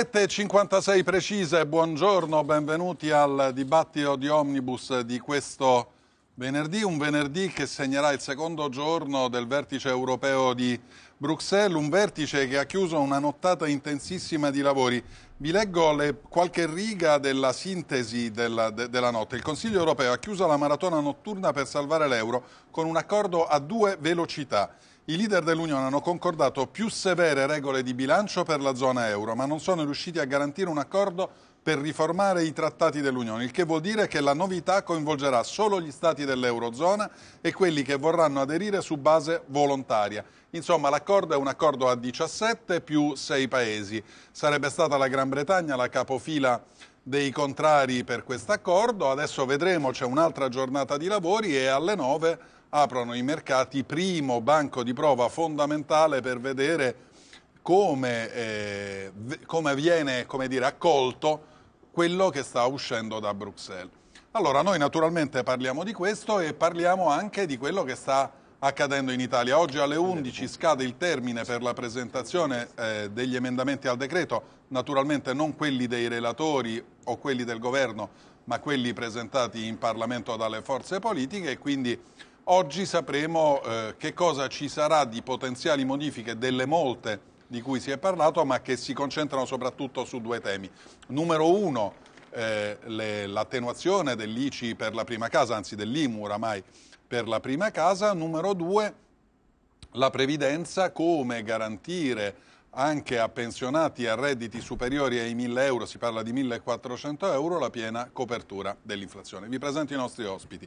7.56 precise, buongiorno, benvenuti al dibattito di Omnibus di questo venerdì, un venerdì che segnerà il secondo giorno del vertice europeo di Bruxelles, un vertice che ha chiuso una nottata intensissima di lavori. Vi leggo le, qualche riga della sintesi della, de, della notte. Il Consiglio europeo ha chiuso la maratona notturna per salvare l'euro con un accordo a due velocità i leader dell'Unione hanno concordato più severe regole di bilancio per la zona euro, ma non sono riusciti a garantire un accordo per riformare i trattati dell'Unione, il che vuol dire che la novità coinvolgerà solo gli stati dell'Eurozona e quelli che vorranno aderire su base volontaria. Insomma, l'accordo è un accordo a 17 più 6 paesi. Sarebbe stata la Gran Bretagna la capofila dei contrari per questo accordo. Adesso vedremo, c'è un'altra giornata di lavori e alle 9 aprono i mercati, primo banco di prova fondamentale per vedere come, eh, come viene come dire, accolto quello che sta uscendo da Bruxelles. Allora, noi naturalmente parliamo di questo e parliamo anche di quello che sta accadendo in Italia. Oggi alle 11 scade il termine per la presentazione eh, degli emendamenti al decreto, naturalmente non quelli dei relatori o quelli del governo, ma quelli presentati in Parlamento dalle forze politiche e quindi Oggi sapremo eh, che cosa ci sarà di potenziali modifiche delle molte di cui si è parlato, ma che si concentrano soprattutto su due temi. Numero uno, eh, l'attenuazione dell'ICI per la prima casa, anzi dell'IMU oramai per la prima casa. Numero due, la previdenza, come garantire anche a pensionati a redditi superiori ai 1.000 euro, si parla di 1.400 euro, la piena copertura dell'inflazione. Vi presento i nostri ospiti.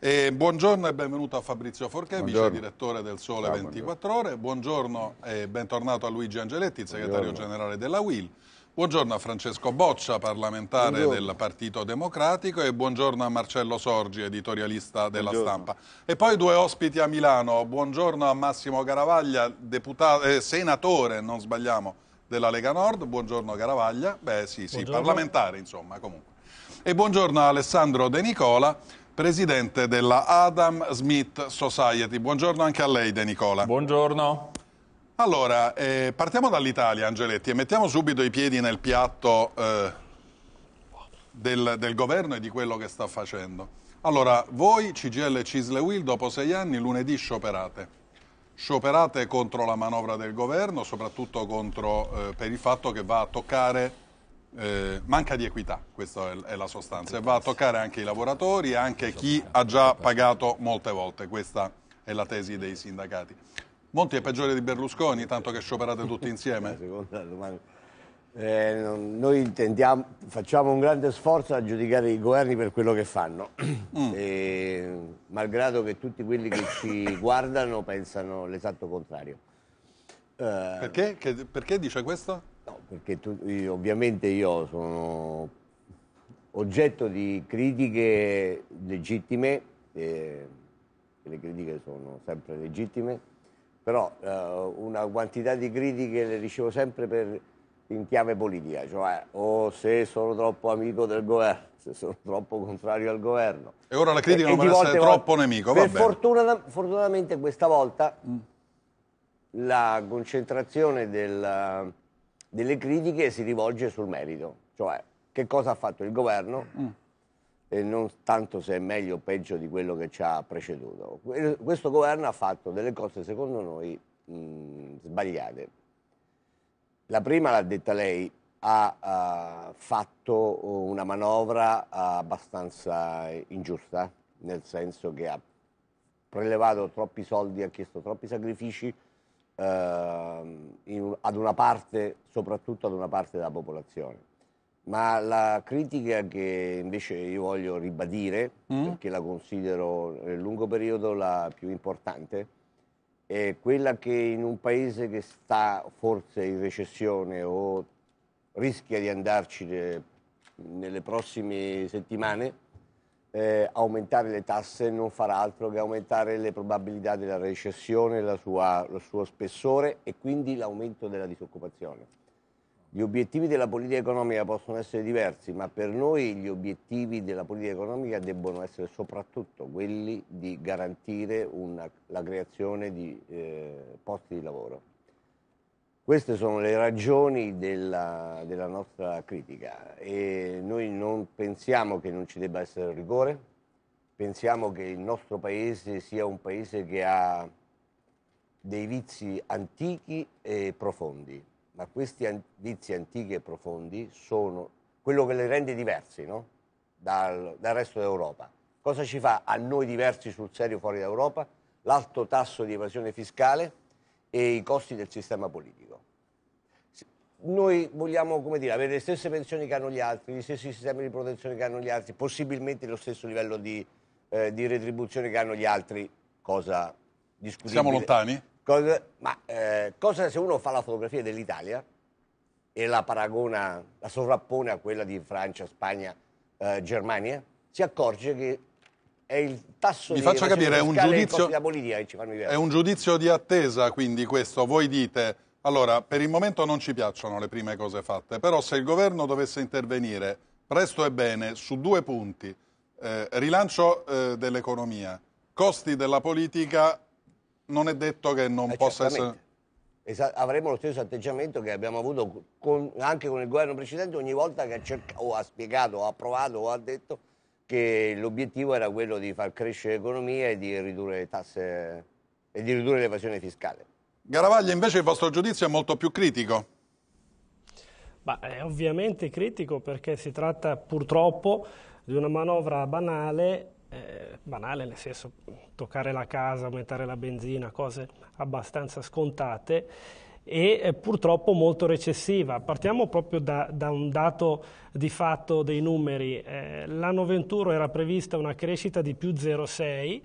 Eh, buongiorno e benvenuto a Fabrizio Forchè, vice direttore del Sole ah, 24 buongiorno. Ore. Buongiorno e bentornato a Luigi Angeletti, il segretario buongiorno. generale della WIL. Buongiorno a Francesco Boccia, parlamentare buongiorno. del Partito Democratico e buongiorno a Marcello Sorgi, editorialista della buongiorno. stampa. E poi due ospiti a Milano, buongiorno a Massimo Garavaglia, deputato, eh, senatore, non sbagliamo, della Lega Nord, buongiorno Garavaglia, beh sì, sì, buongiorno. parlamentare insomma comunque. E buongiorno a Alessandro De Nicola, presidente della Adam Smith Society. Buongiorno anche a lei De Nicola. Buongiorno. Allora, eh, partiamo dall'Italia, Angeletti, e mettiamo subito i piedi nel piatto eh, del, del, governo e di quello che sta facendo. Allora, voi, CGL e Cislewil, dopo sei anni, lunedì scioperate. Scioperate contro la manovra del governo, soprattutto contro, eh, per il fatto che va a toccare eh, manca di equità, questa è, la sostanza, e va a toccare anche i lavoratori e anche chi ha già pagato molte volte, questa è la tesi dei sindacati. Monti è peggiore di Berlusconi, tanto che scioperate tutti insieme. Eh, noi facciamo un grande sforzo a giudicare i governi per quello che fanno, mm. e, malgrado che tutti quelli che ci guardano pensano l'esatto contrario. Eh, perché? Che, perché dice questo? No, perché tu, io, ovviamente io sono oggetto di critiche legittime, eh, le critiche sono sempre legittime però eh, una quantità di critiche le ricevo sempre per, in chiave politica, cioè o oh, se sono troppo amico del governo, se sono troppo contrario al governo. E ora la critica e, non può essere troppo nemico, per fortuna, fortunatamente questa volta mm. la concentrazione del, delle critiche si rivolge sul merito, cioè che cosa ha fatto il governo, mm e non tanto se è meglio o peggio di quello che ci ha preceduto. Questo governo ha fatto delle cose, secondo noi, mh, mm, sbagliate. La prima l'ha detta lei, ha uh, fatto una manovra abbastanza ingiusta, nel senso che ha prelevato troppi soldi, ha chiesto troppi sacrifici uh, in, ad una parte, soprattutto ad una parte della popolazione ma la critica che invece io voglio ribadire, mm. perché la considero nel lungo periodo la più importante, è quella che in un paese che sta forse in recessione o rischia di andarci nelle prossime settimane, eh, aumentare le tasse non farà altro che aumentare le probabilità della recessione, sua, lo suo spessore e quindi l'aumento della disoccupazione. Gli obiettivi della politica economica possono essere diversi, ma per noi gli obiettivi della politica economica debbono essere soprattutto quelli di garantire una, la creazione di eh, posti di lavoro. Queste sono le ragioni della, della nostra critica e noi non pensiamo che non ci debba essere rigore, pensiamo che il nostro paese sia un paese che ha dei vizi antichi e profondi ma questi vizi antichi e profondi sono quello che le rende diversi no? dal, dal resto d'Europa. Cosa ci fa a noi diversi sul serio fuori d'Europa? L'alto tasso di evasione fiscale e i costi del sistema politico. Noi vogliamo dire, avere le stesse pensioni che hanno gli altri, gli stessi sistemi di protezione che hanno gli altri, possibilmente lo stesso livello di, eh, di retribuzione che hanno gli altri, cosa discutibile. Siamo lontani? Cosa, ma eh, cosa se uno fa la fotografia dell'Italia e la paragona, la sovrappone a quella di Francia, Spagna, eh, Germania, si accorge che è il tasso Mi di faccia capire, è un, giudizio, è un giudizio di attesa, quindi questo voi dite allora, per il momento non ci piacciono le prime cose fatte, però se il governo dovesse intervenire presto e bene su due punti, eh, rilancio eh, dell'economia, costi della politica non è detto che non eh, possa certamente. essere... Esa avremo lo stesso atteggiamento che abbiamo avuto con, anche con il governo precedente ogni volta che ha, cercato, o ha spiegato, o ha provato, o ha detto che l'obiettivo era quello di far crescere l'economia e di ridurre le tasse e di ridurre l'evasione fiscale. Garavaglia, invece il vostro giudizio è molto più critico. Beh, è ovviamente critico perché si tratta purtroppo di una manovra banale eh, banale, nel senso toccare la casa, aumentare la benzina, cose abbastanza scontate e eh, purtroppo molto recessiva. Partiamo proprio da, da un dato di fatto dei numeri. Eh, l'anno 21 era prevista una crescita di più 0,6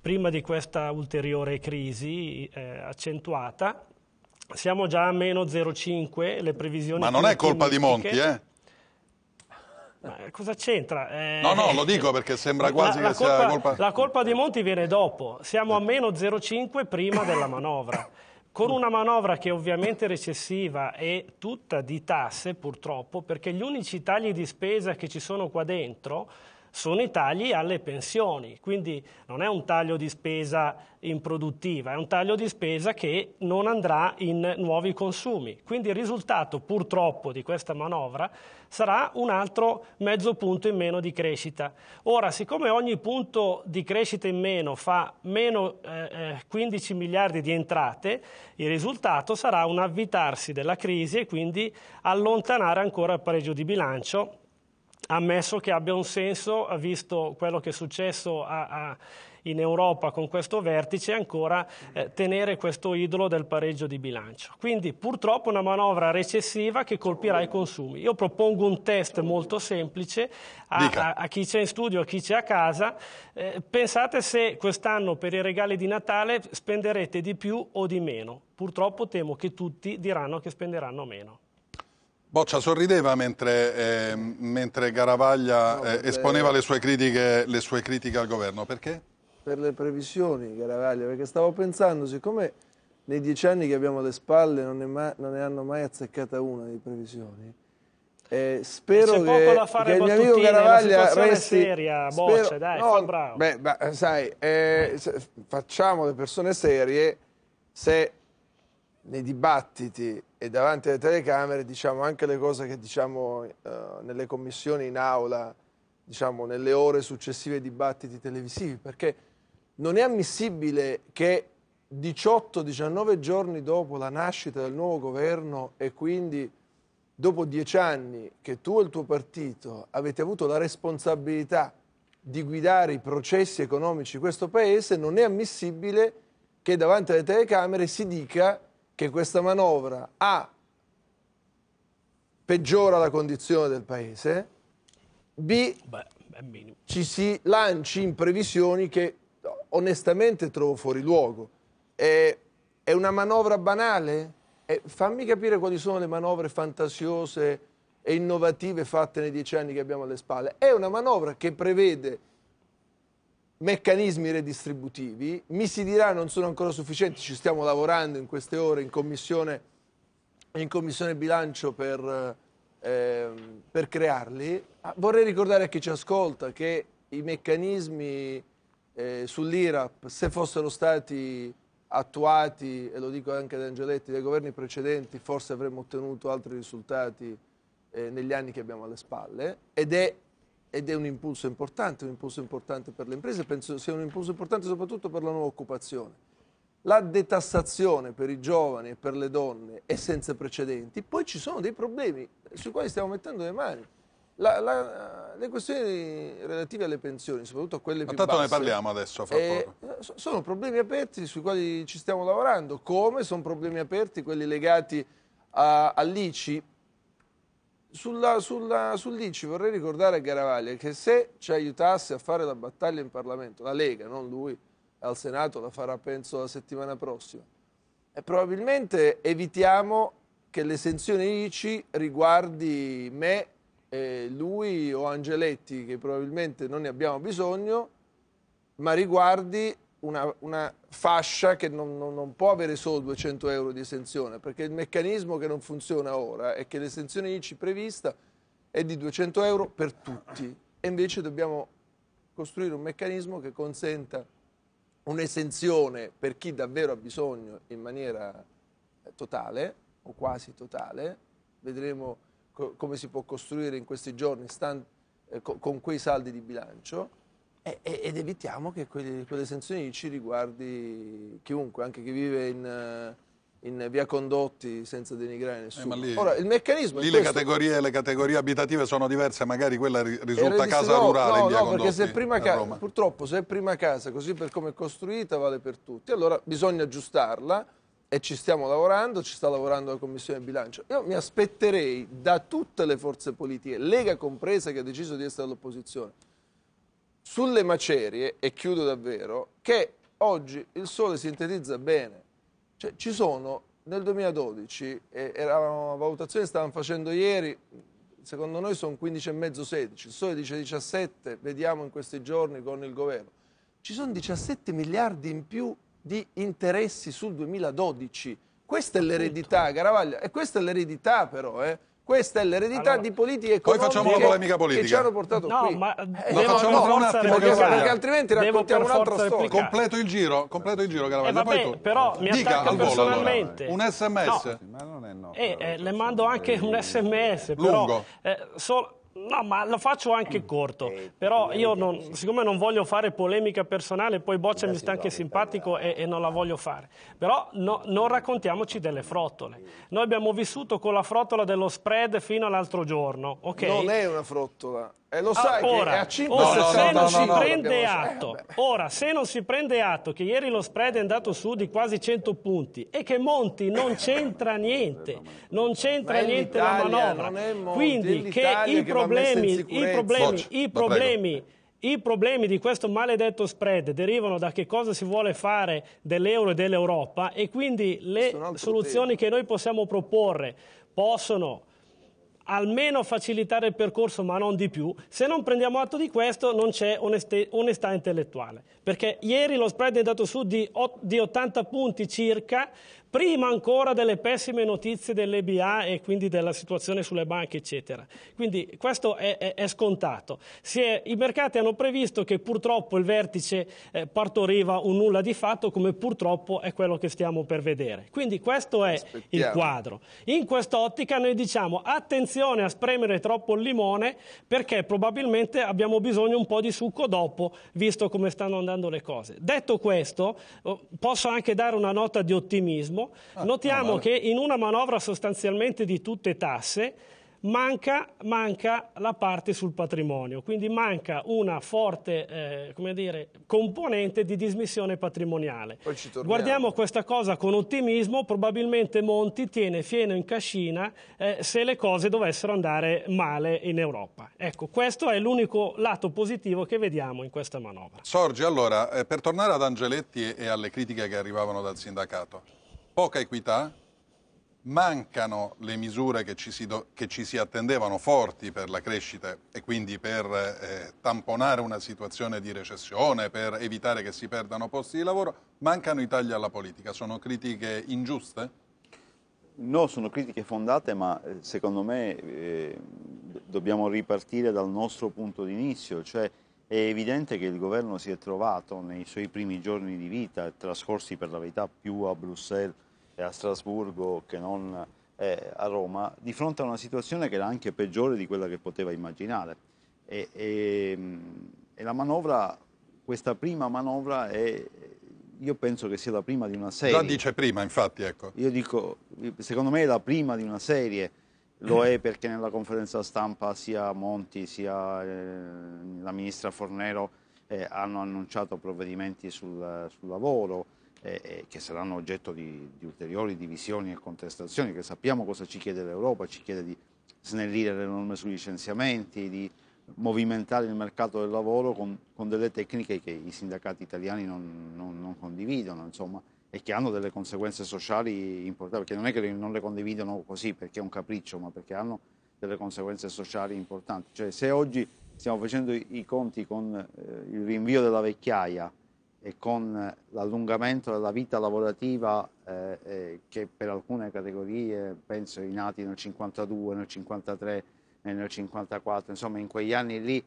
prima di questa ulteriore crisi eh, accentuata. Siamo già a meno 0,5, le previsioni... Ma non è colpa di Monti, eh? Ma cosa c'entra? Eh, no, no, lo eh, dico perché sembra quasi la, la che colpa, sia colpa... La colpa di Monti viene dopo, siamo a meno 0,5 prima della manovra. Con una manovra che è ovviamente recessiva e tutta di tasse, purtroppo, perché gli unici tagli di spesa che ci sono qua dentro sono i tagli alle pensioni, quindi non è un taglio di spesa improduttiva, è un taglio di spesa che non andrà in nuovi consumi. Quindi il risultato purtroppo di questa manovra sarà un altro mezzo punto in meno di crescita. Ora, siccome ogni punto di crescita in meno fa meno eh, 15 eh, miliardi di entrate, il risultato sarà un avvitarsi della crisi e quindi allontanare ancora il pareggio di bilancio ammesso che abbia un senso, visto quello che è successo a, a, in Europa con questo vertice, ancora eh, tenere questo idolo del pareggio di bilancio. Quindi purtroppo una manovra recessiva che colpirà i consumi. Io propongo un test molto semplice a, a chi c'è in studio, a chi c'è a casa. Eh, pensate se quest'anno per i regali di Natale spenderete di più o di meno. Purtroppo temo che tutti diranno che spenderanno meno. Boccia sorrideva mentre, eh, mentre Garavaglia no, eh, esponeva le sue, critiche, le sue, critiche, al governo. Perché? Per le previsioni, Garavaglia, perché stavo pensando, siccome nei dieci anni che abbiamo alle spalle non ne, ma, non ne hanno mai azzeccata una di previsioni, eh, spero che, che il mio amico Garavaglia resti seria, boccia, dai, no, beh, beh, sai, eh, facciamo le persone serie se nei dibattiti e davanti alle telecamere diciamo anche le cose che diciamo eh, nelle commissioni in aula, diciamo nelle ore successive ai dibattiti televisivi, perché non è ammissibile che 18-19 giorni dopo la nascita del nuovo governo e quindi dopo dieci anni che tu e il tuo partito avete avuto la responsabilità di guidare i processi economici di questo Paese, non è ammissibile che davanti alle telecamere si dica che questa manovra A peggiora la condizione del paese, B Beh, ci si lanci in previsioni che onestamente trovo fuori luogo. È, è una manovra banale? È, eh, fammi capire quali sono le manovre fantasiose e innovative fatte nei dieci anni che abbiamo alle spalle. È una manovra che prevede meccanismi redistributivi, mi si dirà non sono ancora sufficienti, ci stiamo lavorando in queste ore in commissione, in commissione bilancio per, eh, per crearli. Ah, vorrei ricordare a chi ci ascolta che i meccanismi eh, sull'IRAP, se fossero stati attuati, e lo dico anche ad Angeletti, dai governi precedenti, forse avremmo ottenuto altri risultati eh, negli anni che abbiamo alle spalle, ed è ed è un impulso importante, un impulso importante per le imprese, penso sia un impulso importante soprattutto per la nuova occupazione. La detassazione per i giovani e per le donne è senza precedenti, poi ci sono dei problemi sui quali stiamo mettendo le mani. La, la, le questioni relative alle pensioni, soprattutto a quelle Ma più basse... Ma tanto ne parliamo adesso, fra eh, poco. Sono problemi aperti sui quali ci stiamo lavorando, come sono problemi aperti quelli legati all'ICI, sulla, sulla, sull'ICI vorrei ricordare a Garavaglia che se ci aiutasse a fare la battaglia in Parlamento, la Lega, non lui, al Senato la farà penso la settimana prossima, e probabilmente evitiamo che l'esenzione ICI riguardi me, eh, lui o Angeletti, che probabilmente non ne abbiamo bisogno, ma riguardi una, una fascia che non, non, non, può avere solo 200 euro di esenzione, perché il meccanismo che non funziona ora è che l'esenzione ICI prevista è di 200 euro per tutti e invece dobbiamo costruire un meccanismo che consenta un'esenzione per chi davvero ha bisogno in maniera eh, totale o quasi totale, vedremo co come si può costruire in questi giorni eh, co con quei saldi di bilancio ed evitiamo che quelle, quelle sanzioni ci riguardi chiunque, anche chi vive in, in via condotti senza denigrare eh, nessuno. Eh, lì, Ora, il meccanismo lì le categorie, le, categorie, abitative sono diverse, magari quella eh, risulta casa no, rurale no, in via no, Perché se prima casa, purtroppo se è prima casa, così per come è costruita, vale per tutti. Allora bisogna aggiustarla e ci stiamo lavorando, ci sta lavorando la Commissione Bilancio. Io mi aspetterei da tutte le forze politiche, Lega compresa che ha deciso di essere all'opposizione, sulle macerie, e chiudo davvero, che oggi il sole sintetizza bene. Cioè, ci sono, nel 2012, eh, era una valutazione che stavamo facendo ieri, secondo noi sono 15,5-16, il sole dice 17, vediamo in questi giorni con il governo. Ci sono 17 miliardi in più di interessi sul 2012. Questa è l'eredità, Caravaglia, e questa è l'eredità però, eh. Questa è l'eredità allora, di politiche poi facciamo la polemica politica. che ci hanno portato no, qui. Ma, eh, devo, facciamo no, un attimo, perché, perché altrimenti raccontiamo un'altra storia. Completo il giro, completo il giro Garavaglia. Eh, vabbè, però mi Dica al volo personalmente. Allora, un sms. No. Ma non è no. Eh, eh, le mando anche un sms. Lungo. Però, eh, eh solo No, ma lo faccio anche mm. corto, eh, però io non, siccome non voglio fare polemica personale, poi Boccia mi sta anche simpatico e, e, non la voglio fare, però no, non raccontiamoci delle frottole. Noi abbiamo vissuto con la frottola dello spread fino all'altro giorno, okay? Non è una frottola. Eh, lo sai ora, che è a 5 ora, no, se non no, si prende atto, eh, ora, se non si prende atto che ieri lo spread è andato su di quasi 100 punti e che Monti non eh, c'entra eh, niente, eh, non c'entra niente la manovra, Monti, quindi che, i problemi, che i problemi, Boccia, i problemi i problemi di questo maledetto spread derivano da che cosa si vuole fare dell'euro e dell'Europa e quindi le soluzioni tema. che noi possiamo proporre possono almeno facilitare il percorso, ma non di più. Se non prendiamo atto di questo, non c'è onestà intellettuale. Perché ieri lo spread è andato su di, 80 punti circa, prima ancora delle pessime notizie dell'EBA e quindi della situazione sulle banche, eccetera. Quindi questo è, è, è scontato. È, I mercati hanno previsto che purtroppo il vertice eh, partoriva un nulla di fatto, come purtroppo è quello che stiamo per vedere. Quindi questo è Aspettiamo. il quadro. In quest'ottica noi diciamo attenzione a spremere troppo il limone perché probabilmente abbiamo bisogno un po' di succo dopo, visto come stanno andando le cose. Detto questo, oh, posso anche dare una nota di ottimismo nuovo, ah, notiamo ah, che in una manovra sostanzialmente di tutte tasse manca, manca, la parte sul patrimonio, quindi manca una forte eh, dire, componente di dismissione patrimoniale. Guardiamo questa cosa con ottimismo, probabilmente Monti tiene fieno in cascina eh, se le cose dovessero andare male in Europa. Ecco, questo è l'unico lato positivo che vediamo in questa manovra. Sorge, allora, eh, per tornare ad Angeletti e, e alle critiche che arrivavano dal sindacato, poca equità, mancano le misure che ci, si, che ci si attendevano forti per la crescita e quindi per eh, tamponare una situazione di recessione, per evitare che si perdano posti di lavoro, mancano i tagli alla politica. Sono critiche ingiuste? No, sono critiche fondate, ma eh, secondo me eh, dobbiamo ripartire dal nostro punto d'inizio, cioè è evidente che il governo si è trovato nei suoi primi giorni di vita, trascorsi per la verità più a Bruxelles a Strasburgo che non a Roma, di fronte a una situazione che era anche peggiore di quella che poteva immaginare. E, e, e la manovra, questa prima manovra è, io penso che sia la prima di una serie. Già dice prima, infatti, ecco. Io dico, secondo me è la prima di una serie. Lo è perché nella conferenza stampa sia Monti sia eh, la ministra Fornero eh, hanno annunciato provvedimenti sul, sul lavoro, eh, che saranno oggetto di, di, ulteriori divisioni e contestazioni, che sappiamo cosa ci chiede l'Europa, ci chiede di snellire le norme sui licenziamenti, di movimentare il mercato del lavoro con, con delle tecniche che i sindacati italiani non, non, non condividono, insomma, e che hanno delle conseguenze sociali importanti, perché non è che non le condividono così perché è un capriccio, ma perché hanno delle conseguenze sociali importanti. Cioè, se oggi stiamo facendo i conti con eh, il rinvio della vecchiaia, e con l'allungamento della vita lavorativa eh, eh, che per alcune categorie, penso i nati nel 52, nel 53 e nel 54, insomma in quegli anni lì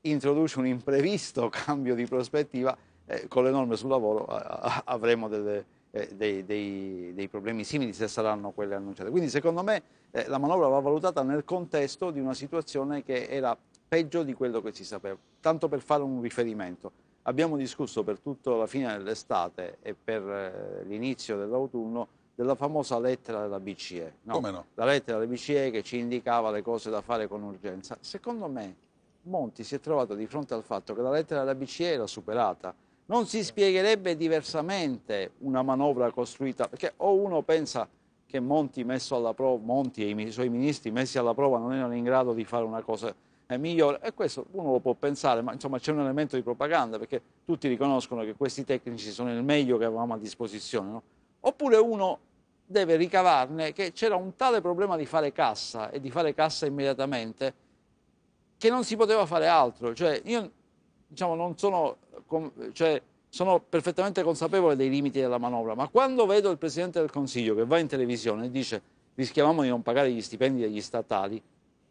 introduce un imprevisto cambio di prospettiva, eh, con le norme sul lavoro avremo delle, eh, dei, dei, dei, problemi simili se saranno quelle annunciate. Quindi secondo me eh, la manovra va valutata nel contesto di una situazione che era peggio di quello che si sapeva, tanto per fare un riferimento Abbiamo discusso per tutta la fine dell'estate e per eh, l'inizio dell'autunno della famosa lettera della BCE. No? Come no? La lettera della BCE che ci indicava le cose da fare con urgenza. Secondo me Monti si è trovato di fronte al fatto che la lettera della BCE era superata. Non si spiegherebbe diversamente una manovra costruita, perché o uno pensa che Monti, messo alla prova, Monti e i suoi ministri messi alla prova non erano in grado di fare una cosa è migliore. E questo uno lo può pensare, ma insomma c'è un elemento di propaganda perché tutti riconoscono che questi tecnici sono il meglio che avevamo a disposizione. No? Oppure uno deve ricavarne che c'era un tale problema di fare cassa e di fare cassa immediatamente che non si poteva fare altro. Cioè, io diciamo, non sono, cioè, sono perfettamente consapevole dei limiti della manovra, ma quando vedo il Presidente del Consiglio che va in televisione e dice rischiavamo di non pagare gli stipendi degli statali,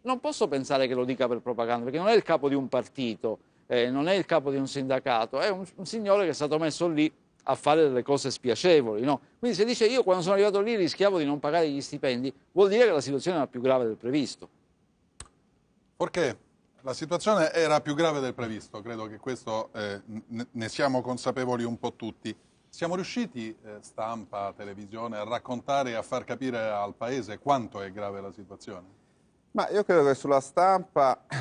non posso pensare che lo dica per propaganda, perché non è il capo di un partito, eh, non è il capo di un sindacato, è un, un, signore che è stato messo lì a fare delle cose spiacevoli. No? Quindi se dice io quando sono arrivato lì rischiavo di non pagare gli stipendi, vuol dire che la situazione era più grave del previsto. Perché la situazione era più grave del previsto, credo che questo eh, ne siamo consapevoli un po' tutti. Siamo riusciti, eh, stampa, televisione, a raccontare e a far capire al Paese quanto è grave la situazione? Ma io credo che sulla stampa uh,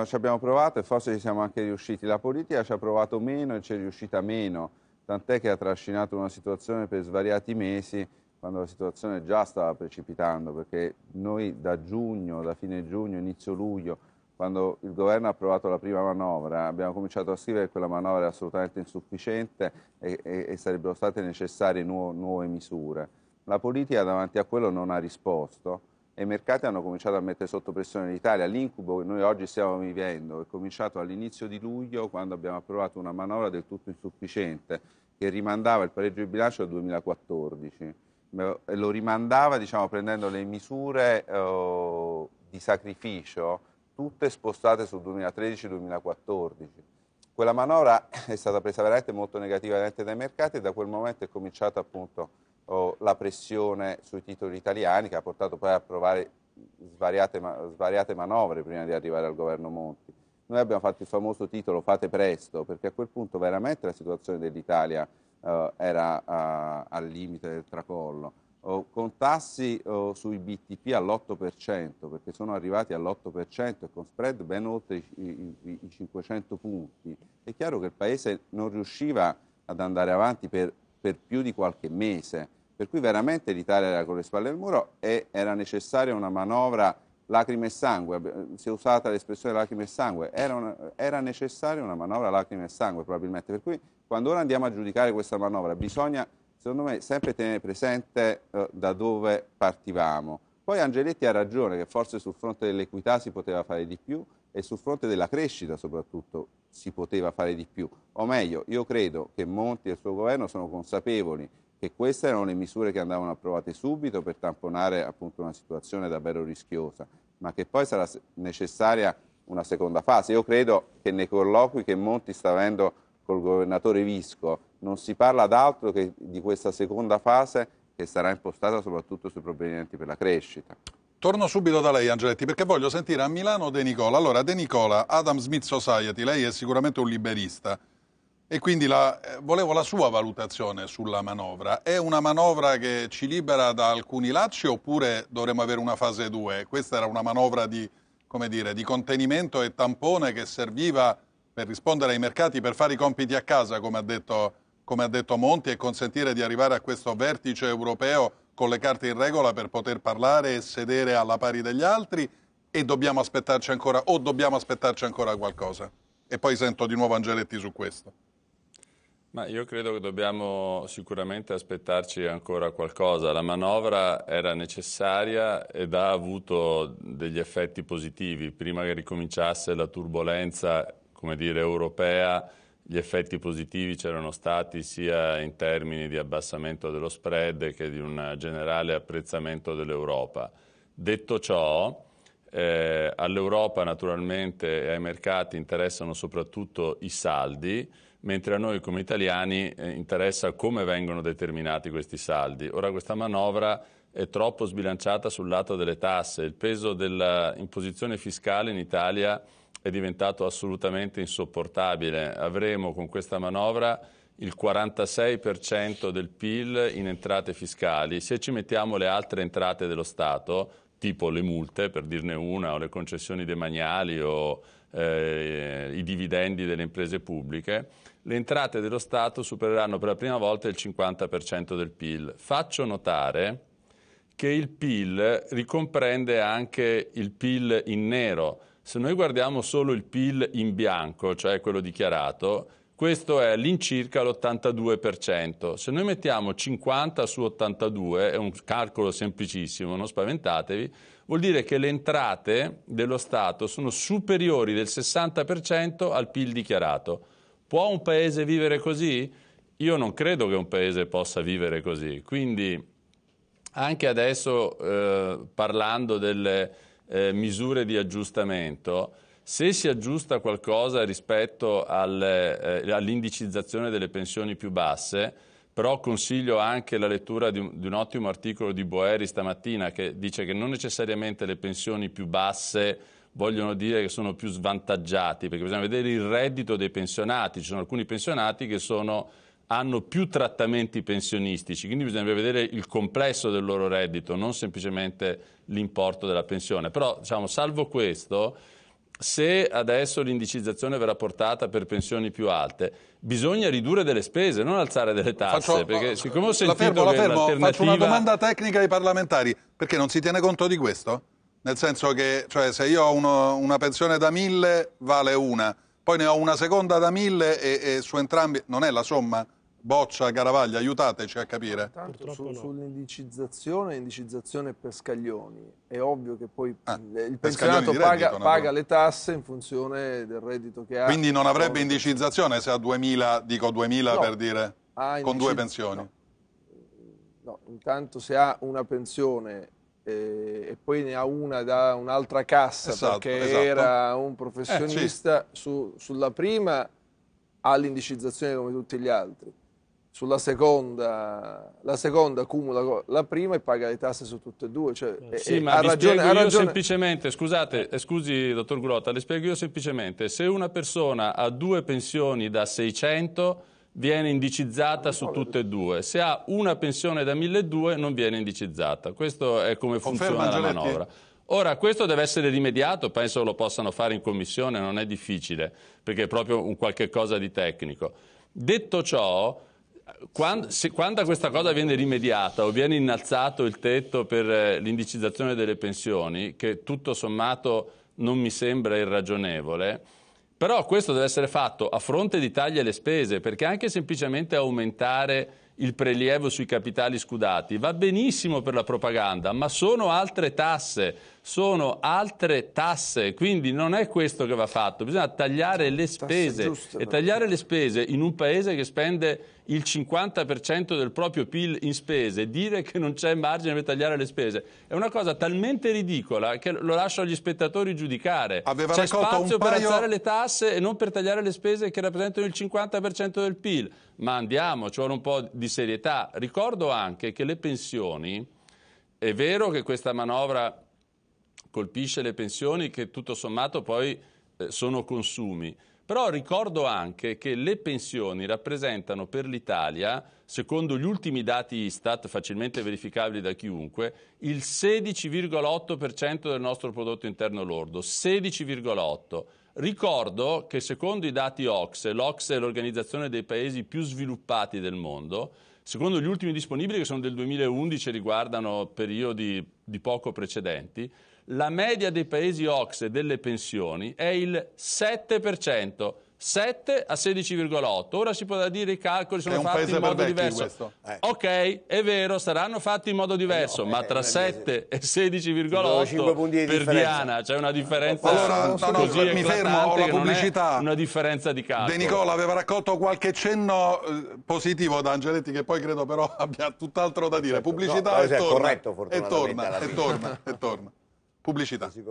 uh, ci abbiamo provato e forse ci siamo anche riusciti. La politica ci ha provato meno e ci è riuscita meno, tant'è che ha trascinato una situazione per svariati mesi quando la situazione già stava precipitando, perché noi da giugno, da fine giugno, inizio luglio, quando il governo ha approvato la prima manovra, abbiamo cominciato a scrivere che quella manovra era assolutamente insufficiente e, e, e sarebbero state necessarie nuo, nuove misure. La politica davanti a quello non ha risposto e i mercati hanno cominciato a mettere sotto pressione l'Italia. L'incubo che noi oggi stiamo vivendo è cominciato all'inizio di luglio quando abbiamo approvato una manovra del tutto insufficiente che rimandava il pareggio di bilancio al 2014. Lo rimandava diciamo, prendendo le misure eh, di sacrificio tutte spostate sul 2013-2014. Quella manovra è stata presa veramente molto negativamente dai mercati e da quel momento è cominciato appunto o la pressione sui titoli italiani che ha portato poi a provare svariate, svariate manovre prima di arrivare al governo Monti. Noi abbiamo fatto il famoso titolo Fate presto, perché a quel punto veramente la situazione dell'Italia eh, era a, eh, al limite del tracollo, oh, con tassi oh, sui BTP all'8%, perché sono arrivati all'8% e con spread ben oltre i, i, i 500 punti. È chiaro che il Paese non riusciva ad andare avanti per per più di qualche mese, per cui veramente l'Italia era con le spalle al muro e era necessaria una manovra lacrime e sangue, si è usata l'espressione lacrime e sangue, era, una, era, necessaria una manovra lacrime e sangue probabilmente, per cui quando ora andiamo a giudicare questa manovra bisogna secondo me sempre tenere presente eh, da dove partivamo. Poi Angeletti ha ragione che forse sul fronte dell'equità si poteva fare di più, e sul fronte della crescita soprattutto si poteva fare di più. O meglio, io credo che Monti e il suo governo sono consapevoli che queste erano le misure che andavano approvate subito per tamponare appunto una situazione davvero rischiosa, ma che poi sarà necessaria una seconda fase. Io credo che nei colloqui che Monti sta avendo col governatore Visco non si parla d'altro che di questa seconda fase che sarà impostata soprattutto sui provvedimenti per la crescita. Torno subito da lei, Angeletti, perché voglio sentire a Milano De Nicola. Allora, De Nicola, Adam Smith Society, lei è sicuramente un liberista e quindi la, eh, volevo la sua valutazione sulla manovra. È una manovra che ci libera da alcuni lacci oppure dovremmo avere una fase 2? Questa era una manovra di, dire, di contenimento e tampone che serviva per rispondere ai mercati, per fare i compiti a casa, come ha detto, come ha detto Monti, e consentire di arrivare a questo vertice europeo con le carte in regola per poter parlare e sedere alla pari degli altri e dobbiamo aspettarci ancora o dobbiamo aspettarci ancora qualcosa? E poi sento di nuovo Angeletti su questo. Ma io credo che dobbiamo sicuramente aspettarci ancora qualcosa. La manovra era necessaria ed ha avuto degli effetti positivi. Prima che ricominciasse la turbolenza, dire, europea, gli effetti positivi c'erano stati sia in termini di abbassamento dello spread che di un generale apprezzamento dell'Europa. Detto ciò, eh, all'Europa naturalmente e ai mercati interessano soprattutto i saldi, mentre a noi come italiani eh, interessa come vengono determinati questi saldi. Ora questa manovra è troppo sbilanciata sul lato delle tasse, il peso dell'imposizione fiscale in Italia è è diventato assolutamente insopportabile. Avremo con questa manovra il 46% del PIL in entrate fiscali. Se ci mettiamo le altre entrate dello Stato, tipo le multe, per dirne una, o le concessioni demaniali o eh, i dividendi delle imprese pubbliche, le entrate dello Stato supereranno per la prima volta il 50% del PIL. Faccio notare che il PIL ricomprende anche il PIL in nero, se noi guardiamo solo il PIL in bianco, cioè quello dichiarato, questo è all'incirca l'82%. Se noi mettiamo 50 su 82, è un calcolo semplicissimo, non spaventatevi, vuol dire che le entrate dello Stato sono superiori del 60% al PIL dichiarato. Può un paese vivere così? Io non credo che un paese possa vivere così. Quindi anche adesso eh, parlando delle eh, misure di aggiustamento, se si aggiusta qualcosa rispetto al, eh, all'indicizzazione delle pensioni più basse, però consiglio anche la lettura di un, di un, ottimo articolo di Boeri stamattina che dice che non necessariamente le pensioni più basse vogliono dire che sono più svantaggiati, perché bisogna vedere il reddito dei pensionati. Ci sono alcuni pensionati che sono hanno più trattamenti pensionistici, quindi bisogna vedere il complesso del loro reddito, non semplicemente l'importo della pensione. Però, diciamo, salvo questo, se adesso l'indicizzazione verrà portata per pensioni più alte, bisogna ridurre delle spese, non alzare delle tasse. Faccio, perché siccome ho sentito la fermo, che la fermo, faccio una domanda tecnica ai parlamentari, perché non si tiene conto di questo? Nel senso che cioè, se io ho uno, una pensione da 1000 vale una, poi ne ho una seconda da 1000 e, e su entrambi non è la somma? Boccia, Caravaglia, aiutateci a capire. Tanto su, no. Sull'indicizzazione, indicizzazione per scaglioni. È ovvio che poi ah, il pensionato reddito, paga, le tasse in funzione del reddito che ha. Quindi non avrebbe indicizzazione se ha 2000, dico 2000 no, per dire, con due pensioni? No. no. intanto se ha una pensione eh, e poi ne ha una da un'altra cassa esatto, perché esatto. era eh, un professionista, eh, sì. su, sulla prima ha l'indicizzazione come tutti gli altri sulla seconda, la seconda accumula la prima e paga le tasse su tutte e due. Cioè, sì, e, ma ha ragione, ha ragione... semplicemente, scusate, eh, scusi dottor Grotta, le spiego io semplicemente, se una persona ha due pensioni da 600 viene indicizzata su tutte e due, se ha una pensione da 1200 non viene indicizzata, questo è come funziona la manovra. Ora, questo deve essere rimediato, penso lo possano fare in commissione, non è difficile, perché è proprio un qualche cosa di tecnico. Detto ciò, quando, se, quando, questa cosa viene rimediata o viene innalzato il tetto per eh, l'indicizzazione delle pensioni, che tutto sommato non mi sembra irragionevole, però questo deve essere fatto a fronte di tagli alle spese, perché anche semplicemente aumentare il prelievo sui capitali scudati va benissimo per la propaganda, ma sono altre tasse sono altre tasse, quindi non è questo che va fatto, bisogna tagliare le spese giuste, e tagliare le spese in un paese che spende il 50% del proprio PIL in spese, dire che non c'è margine per tagliare le spese è una cosa talmente ridicola che lo lascio agli spettatori giudicare. Aveva c'è spazio paio... per alzare le tasse e non per tagliare le spese che rappresentano il 50% del PIL, ma andiamo, ci vuole un po' di serietà. Ricordo anche che le pensioni, è vero che questa manovra colpisce le pensioni che tutto sommato poi eh, sono consumi. Però ricordo anche che le pensioni rappresentano per l'Italia, secondo gli ultimi dati Istat facilmente verificabili da chiunque, il 16,8% del nostro prodotto interno lordo, 16,8. Ricordo che secondo i dati OXE, l'OXE è l'organizzazione dei paesi più sviluppati del mondo, secondo gli ultimi disponibili che sono del 2011 e riguardano periodi di poco precedenti, la media dei paesi OXE delle pensioni è il 7%. 7 a 16,8. Ora si può dire i calcoli sono fatti in modo diverso. Eh. Ok, è vero, saranno fatti in modo diverso, eh no, ma eh, tra 7 eh, eh. e 16,8 di per Diana c'è cioè una differenza allora, no, no, così mi fermo, ho pubblicità. una differenza di calcolo. De Nicola aveva raccolto qualche cenno eh, positivo da Angeletti che poi credo però abbia tutt'altro da dire. Certo. Pubblicità e, cioè, torna, corretto, e torna, e torna, e torna. Pubblicità. Eh.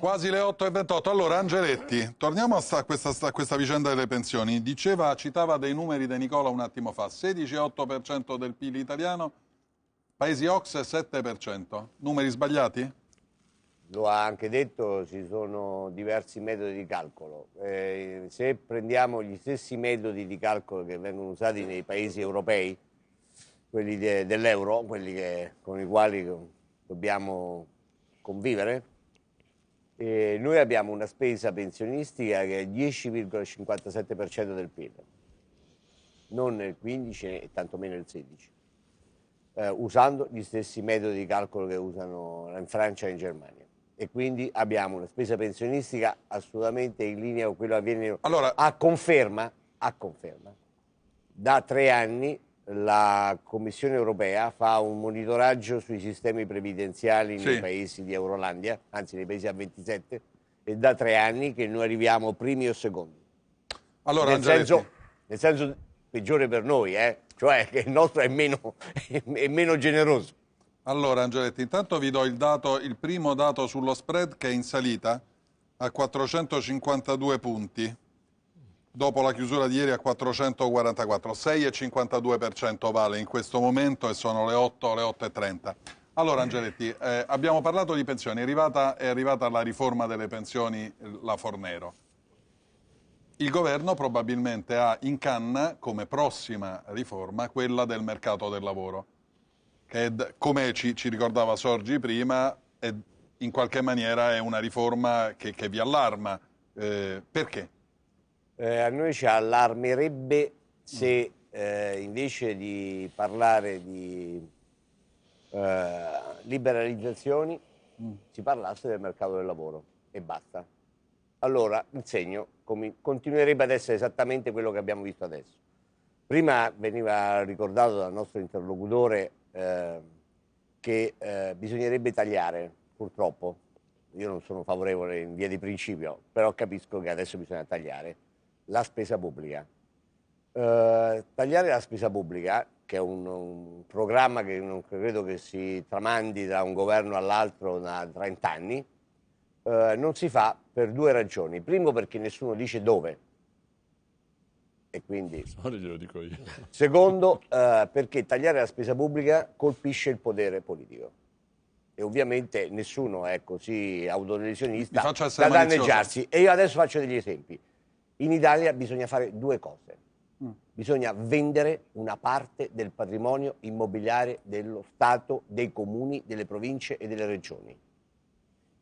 Quasi le 8 e 28. Allora, Angeletti, torniamo a, sta, a, questa, a, questa, vicenda delle pensioni. Diceva, citava dei numeri di Nicola un attimo fa. 16,8% del PIL italiano, paesi OX 7%. Numeri sbagliati? lo ha anche detto, ci sono diversi metodi di calcolo. Eh, se prendiamo gli stessi metodi di calcolo che vengono usati nei paesi europei, quelli de, dell'euro, quelli che, con i quali dobbiamo convivere, eh, noi abbiamo una spesa pensionistica che è il 10,57% del PIL, non il 15 e tantomeno il 16. Eh, usando gli stessi metodi di calcolo che usano in Francia e in Germania e quindi abbiamo una spesa pensionistica assolutamente in linea con quello che avviene allora, a, conferma, a conferma. Da tre anni la Commissione europea fa un monitoraggio sui sistemi previdenziali sì. nei paesi di Eurolandia, anzi nei paesi a 27, e da tre anni che noi arriviamo primi o secondi. Allora, nel, senso, nel senso, peggiore per noi, eh? cioè che il nostro è meno, è meno generoso. Allora Angeletti, intanto vi do il, dato, il primo dato sullo spread che è in salita a 452 punti, dopo la chiusura di ieri a 444, 6,52% vale in questo momento e sono le 8, le 8.30. Allora Angeletti, eh, abbiamo parlato di pensioni, è arrivata, è arrivata la riforma delle pensioni, la Fornero. Il governo probabilmente ha in canna come prossima riforma quella del mercato del lavoro che come ci, ci ricordava Sorgi prima, è, in qualche maniera è una riforma che, che vi allarma. Eh, perché? Eh, a noi ci allarmerebbe mm. se eh, invece di parlare di eh, liberalizzazioni mm. si parlasse del mercato del lavoro e basta. Allora il segno continuerebbe ad essere esattamente quello che abbiamo visto adesso. Prima veniva ricordato dal nostro interlocutore Ehm, che eh, bisognerebbe tagliare, purtroppo. Io non sono favorevole in via di principio, però capisco che adesso bisogna tagliare la spesa pubblica. Eh, tagliare la spesa pubblica, che è un, un, programma che non credo che si tramandi da un governo all'altro da 30 anni, eh, non si fa per due ragioni. Primo perché nessuno dice dove e quindi... Ora glielo dico io. Secondo, eh, perché tagliare la spesa pubblica colpisce il potere politico. E ovviamente nessuno è così autolesionista da danneggiarsi. E io adesso faccio degli esempi. In Italia bisogna fare due cose. Mm. Bisogna vendere una parte del patrimonio immobiliare dello Stato, dei comuni, delle province e delle regioni.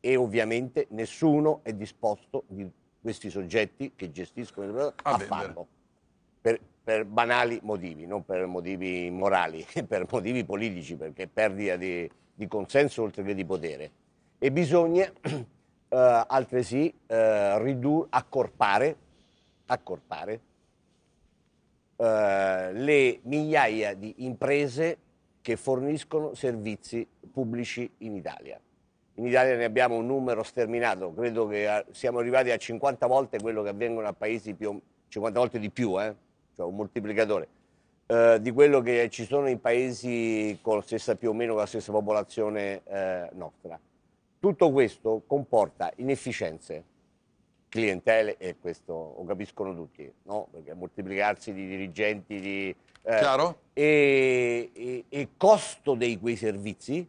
E ovviamente nessuno è disposto di questi soggetti che gestiscono il a, a farlo per, per banali motivi, non per motivi morali, per motivi politici, perché perdita di, di consenso oltre che di potere. E bisogna eh, altresì eh, ridur, accorpare, accorpare eh, le migliaia di imprese che forniscono servizi pubblici in Italia. In Italia ne abbiamo un numero sterminato, credo che eh, siamo arrivati a 50 volte quello che avvengono a paesi più, 50 volte di più, eh, cioè un moltiplicatore, eh, di quello che ci sono in paesi con la stessa più o meno la stessa popolazione eh, nostra. Tutto questo comporta inefficienze, clientele e questo lo capiscono tutti, no? Perché moltiplicarsi di dirigenti, di... Eh, e, e, e, costo dei quei servizi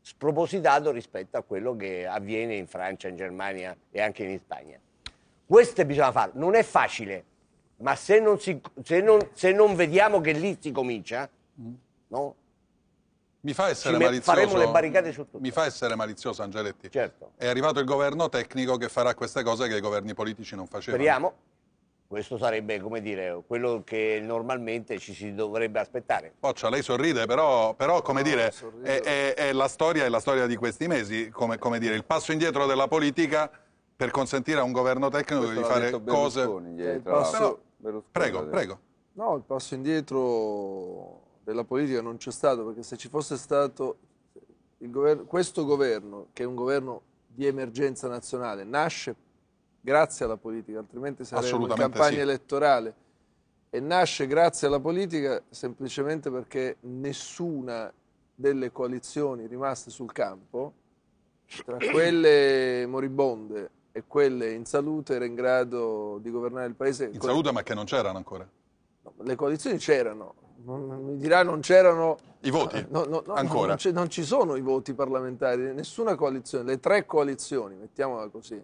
spropositato rispetto a quello che avviene in Francia, in Germania e anche in Spagna. Questo bisogna fare, non è facile, ma se non, si, se non, se non vediamo che lì si comincia, mm. no? Mi fa essere Ci malizioso. Faremo le barricate su tutto. Mi fa essere malizioso, Angeletti. Certo. È arrivato il governo tecnico che farà queste cose che i governi politici non facevano. Speriamo. Questo sarebbe, come dire, quello che normalmente ci si dovrebbe aspettare. Boccia, lei sorride, però, però come no, dire, è, è, è, la storia, è, la storia, di questi mesi, come, come, dire, il passo indietro della politica per consentire a un governo tecnico Questo di fare cose... Posso, Berlusconi. Prego, prego. No, il passo indietro della politica non c'è stato, perché se ci fosse stato governo, questo governo, che è un governo di emergenza nazionale, nasce grazie alla politica, altrimenti sarebbe una campagna sì. elettorale e nasce grazie alla politica semplicemente perché nessuna delle coalizioni rimaste sul campo, tra quelle moribonde e quelle in salute era in grado di governare il paese. In salute ma che non c'erano ancora? No, le coalizioni c'erano, mi dirà non c'erano... I voti? No, no, ancora? Non, non, ci sono i voti parlamentari, nessuna coalizione, le tre coalizioni, mettiamola così,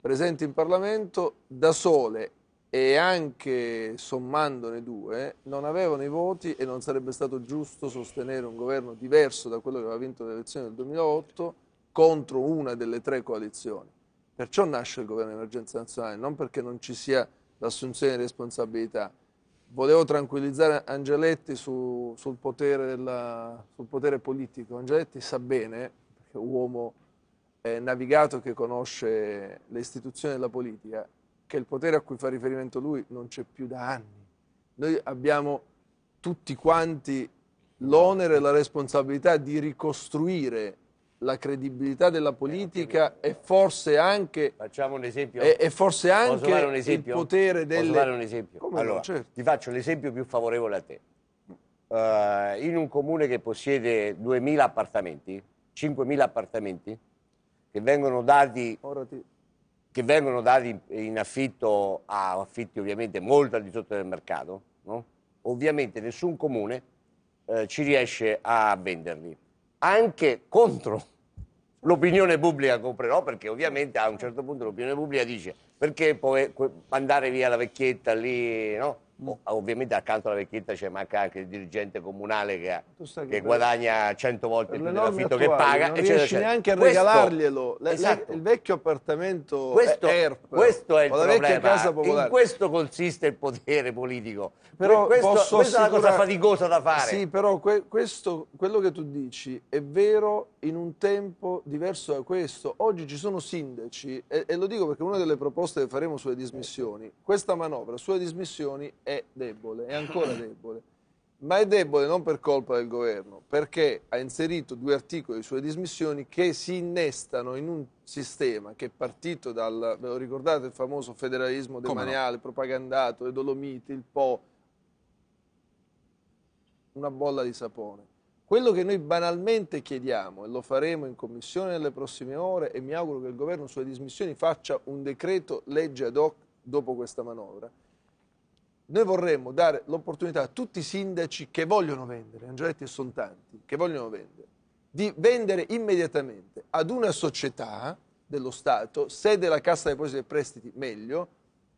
presenti in Parlamento da sole e anche sommandone due, non avevano i voti e non sarebbe stato giusto sostenere un governo diverso da quello che aveva vinto le elezioni del 2008 contro una delle tre coalizioni. Perciò nasce il governo di emergenza nazionale, non perché non ci sia l'assunzione di responsabilità. Volevo tranquillizzare Angeletti su, sul, potere della, sul, potere politico. Angeletti sa bene, perché è un uomo eh, navigato che conosce le istituzioni della politica, che il potere a cui fa riferimento lui non c'è più da anni. Noi abbiamo tutti quanti l'onere e la responsabilità di ricostruire la credibilità della eh, politica e forse anche, Facciamo un esempio. E, e forse anche un esempio? il potere delle... Posso fare un esempio? Come allora, no, certo. ti faccio l'esempio più favorevole a te. Uh, in un comune che possiede 2.000 appartamenti, 5.000 appartamenti, che vengono dati, ti... che vengono dati in affitto a affitti ovviamente molto al di sotto del mercato, no? ovviamente nessun comune eh, ci riesce a venderli anche contro l'opinione pubblica comprerò perché ovviamente a un certo punto l'opinione pubblica dice perché poi andare via la vecchietta lì, no? Oh, ovviamente accanto alla vecchietta c'è manca anche il dirigente comunale che, ha, che guadagna 100 volte più dell'affitto che paga. Non eccetera, riesci neanche a regalarglielo. Questo, esatto. Il vecchio appartamento questo, è ERP. Questo è il problema. In questo consiste il potere politico. Però questo, posso questa è una cosa faticosa da fare. Sì, però que questo, quello che tu dici è vero in un tempo diverso da questo. Oggi ci sono sindaci, e, e lo dico perché una delle proposte che faremo sulle dismissioni, questa manovra sulle dismissioni è debole, è ancora debole. Ma è debole non per colpa del governo, perché ha inserito due articoli sulle dismissioni che si innestano in un sistema che è partito dal, ve lo ricordate, il famoso federalismo demaniale, no? propagandato, le Dolomiti, il Po, una bolla di sapone. Quello che noi banalmente chiediamo, e lo faremo in commissione nelle prossime ore, e mi auguro che il governo sulle dismissioni faccia un decreto legge ad hoc dopo questa manovra, noi vorremmo dare l'opportunità a tutti i sindaci che vogliono vendere, Angeletti e sono tanti, che vogliono vendere, di vendere immediatamente ad una società dello Stato, sede della Cassa dei Depositi e Prestiti meglio,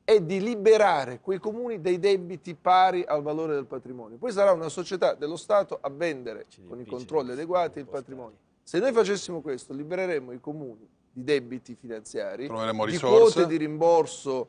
e di liberare quei comuni dei debiti pari al valore del patrimonio. Poi sarà una società dello Stato a vendere con i controlli adeguati il patrimonio. Se noi facessimo questo, libereremmo i comuni di debiti finanziari, di quote di rimborso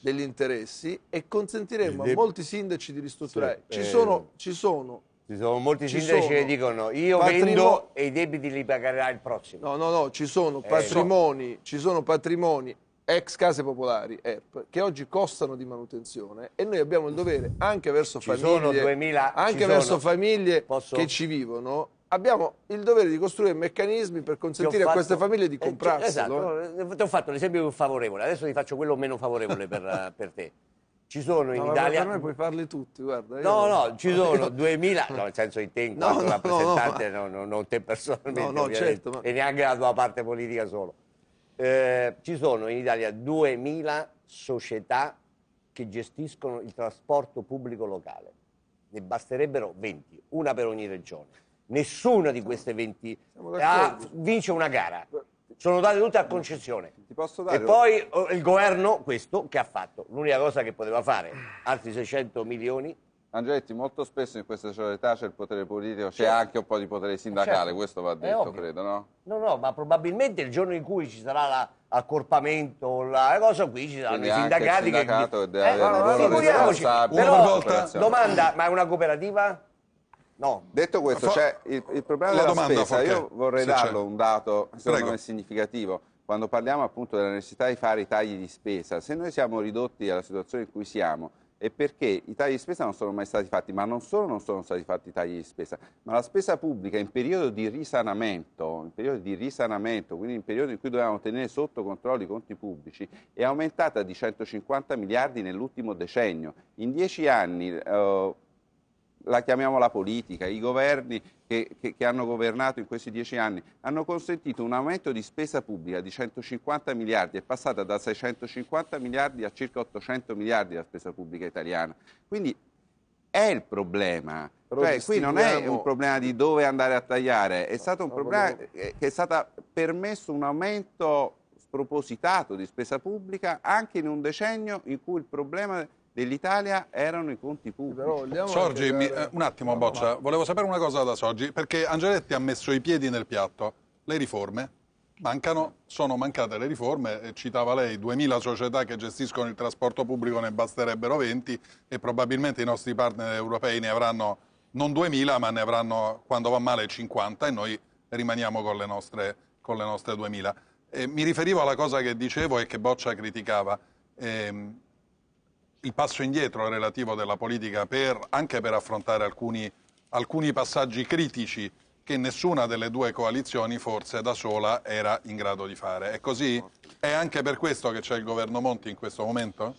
degli interessi e consentiremo a molti sindaci di ristrutturare. Sì, ci, eh, sono, ci, sono, ci sono. molti ci sindaci sono che dicono io vendo e i debiti li pagherà il prossimo. No, no, no, ci sono eh. patrimoni, ci sono patrimoni ex case popolari, ERP, che oggi costano di manutenzione e noi abbiamo il dovere anche verso ci famiglie, 2000, anche verso famiglie Posso? che ci vivono abbiamo il dovere di costruire meccanismi per consentire fatto, a queste famiglie di eh, comprarsi. Cioè, esatto, eh, ti ho fatto l'esempio più favorevole, adesso ti faccio quello meno favorevole per, eh, per te. Ci sono in no, Italia. Per me puoi farli tutti, guarda. No, no, ci sono 2000, no, nel senso in te, in quanto no, rappresentante, no, no, non te personalmente, certo, ma... e neanche la tua parte politica solo. Eh, ci sono in Italia 2000 società che gestiscono il trasporto pubblico locale. Ne basterebbero 20, una per ogni regione Nessuna di queste 20 ha, ah, vince una gara. Sono date tutte a concessione. e poi oh, il governo, questo che ha fatto, l'unica cosa che poteva fare, altri 600 milioni Angeletti, molto spesso in queste società c'è il potere politico, c'è certo. anche un po' di potere sindacale, certo. questo va detto, credo, no? No, no, ma probabilmente il giorno in cui ci sarà l'accorpamento, la, la, cosa qui ci saranno i sindacati il che... eh, avere no, no, figuriamoci, una volta, domanda, ma è una cooperativa? No, detto questo, fa... c'è cioè, il, il, problema la della domanda, spesa. Io che... vorrei darlo c'è. un dato, secondo me significativo. Quando parliamo appunto della necessità di fare i tagli di spesa, se noi siamo ridotti alla situazione in cui siamo, è perché i tagli di spesa non sono mai stati fatti, ma non solo non sono stati fatti i tagli di spesa, ma la spesa pubblica in periodo di risanamento, in periodo di risanamento quindi in periodo in cui dovevamo tenere sotto controllo i conti pubblici, è aumentata di 150 miliardi nell'ultimo decennio. In dieci anni... Eh, la chiamiamo la politica, i governi che, che, che, hanno governato in questi dieci anni hanno consentito un aumento di spesa pubblica di 150 miliardi, è passata da 650 miliardi a circa 800 miliardi la spesa pubblica italiana. Quindi è il problema. Però cioè, qui non è un problema di dove andare a tagliare, è stato un problema che è stato permesso un aumento spropositato di spesa pubblica anche in un decennio in cui il problema dell'Italia erano i conti pubblici. Sorgi, mi, eh, un attimo Boccia, no, volevo sapere una cosa da Sorgi, perché Angeletti ha messo i piedi nel piatto. Le riforme mancano, sono mancate le riforme, citava lei 2000 società che gestiscono il trasporto pubblico, ne basterebbero 20 e probabilmente i nostri partner europei ne avranno non 2000 ma ne avranno quando va male 50 e noi rimaniamo con le nostre, con le nostre 2000. E mi riferivo alla cosa che dicevo e che Boccia criticava. Ehm, il passo indietro relativo della politica per, anche per affrontare alcuni, alcuni passaggi critici che nessuna delle due coalizioni forse da sola era in grado di fare. È così? È anche per questo che c'è il governo Monti in questo momento?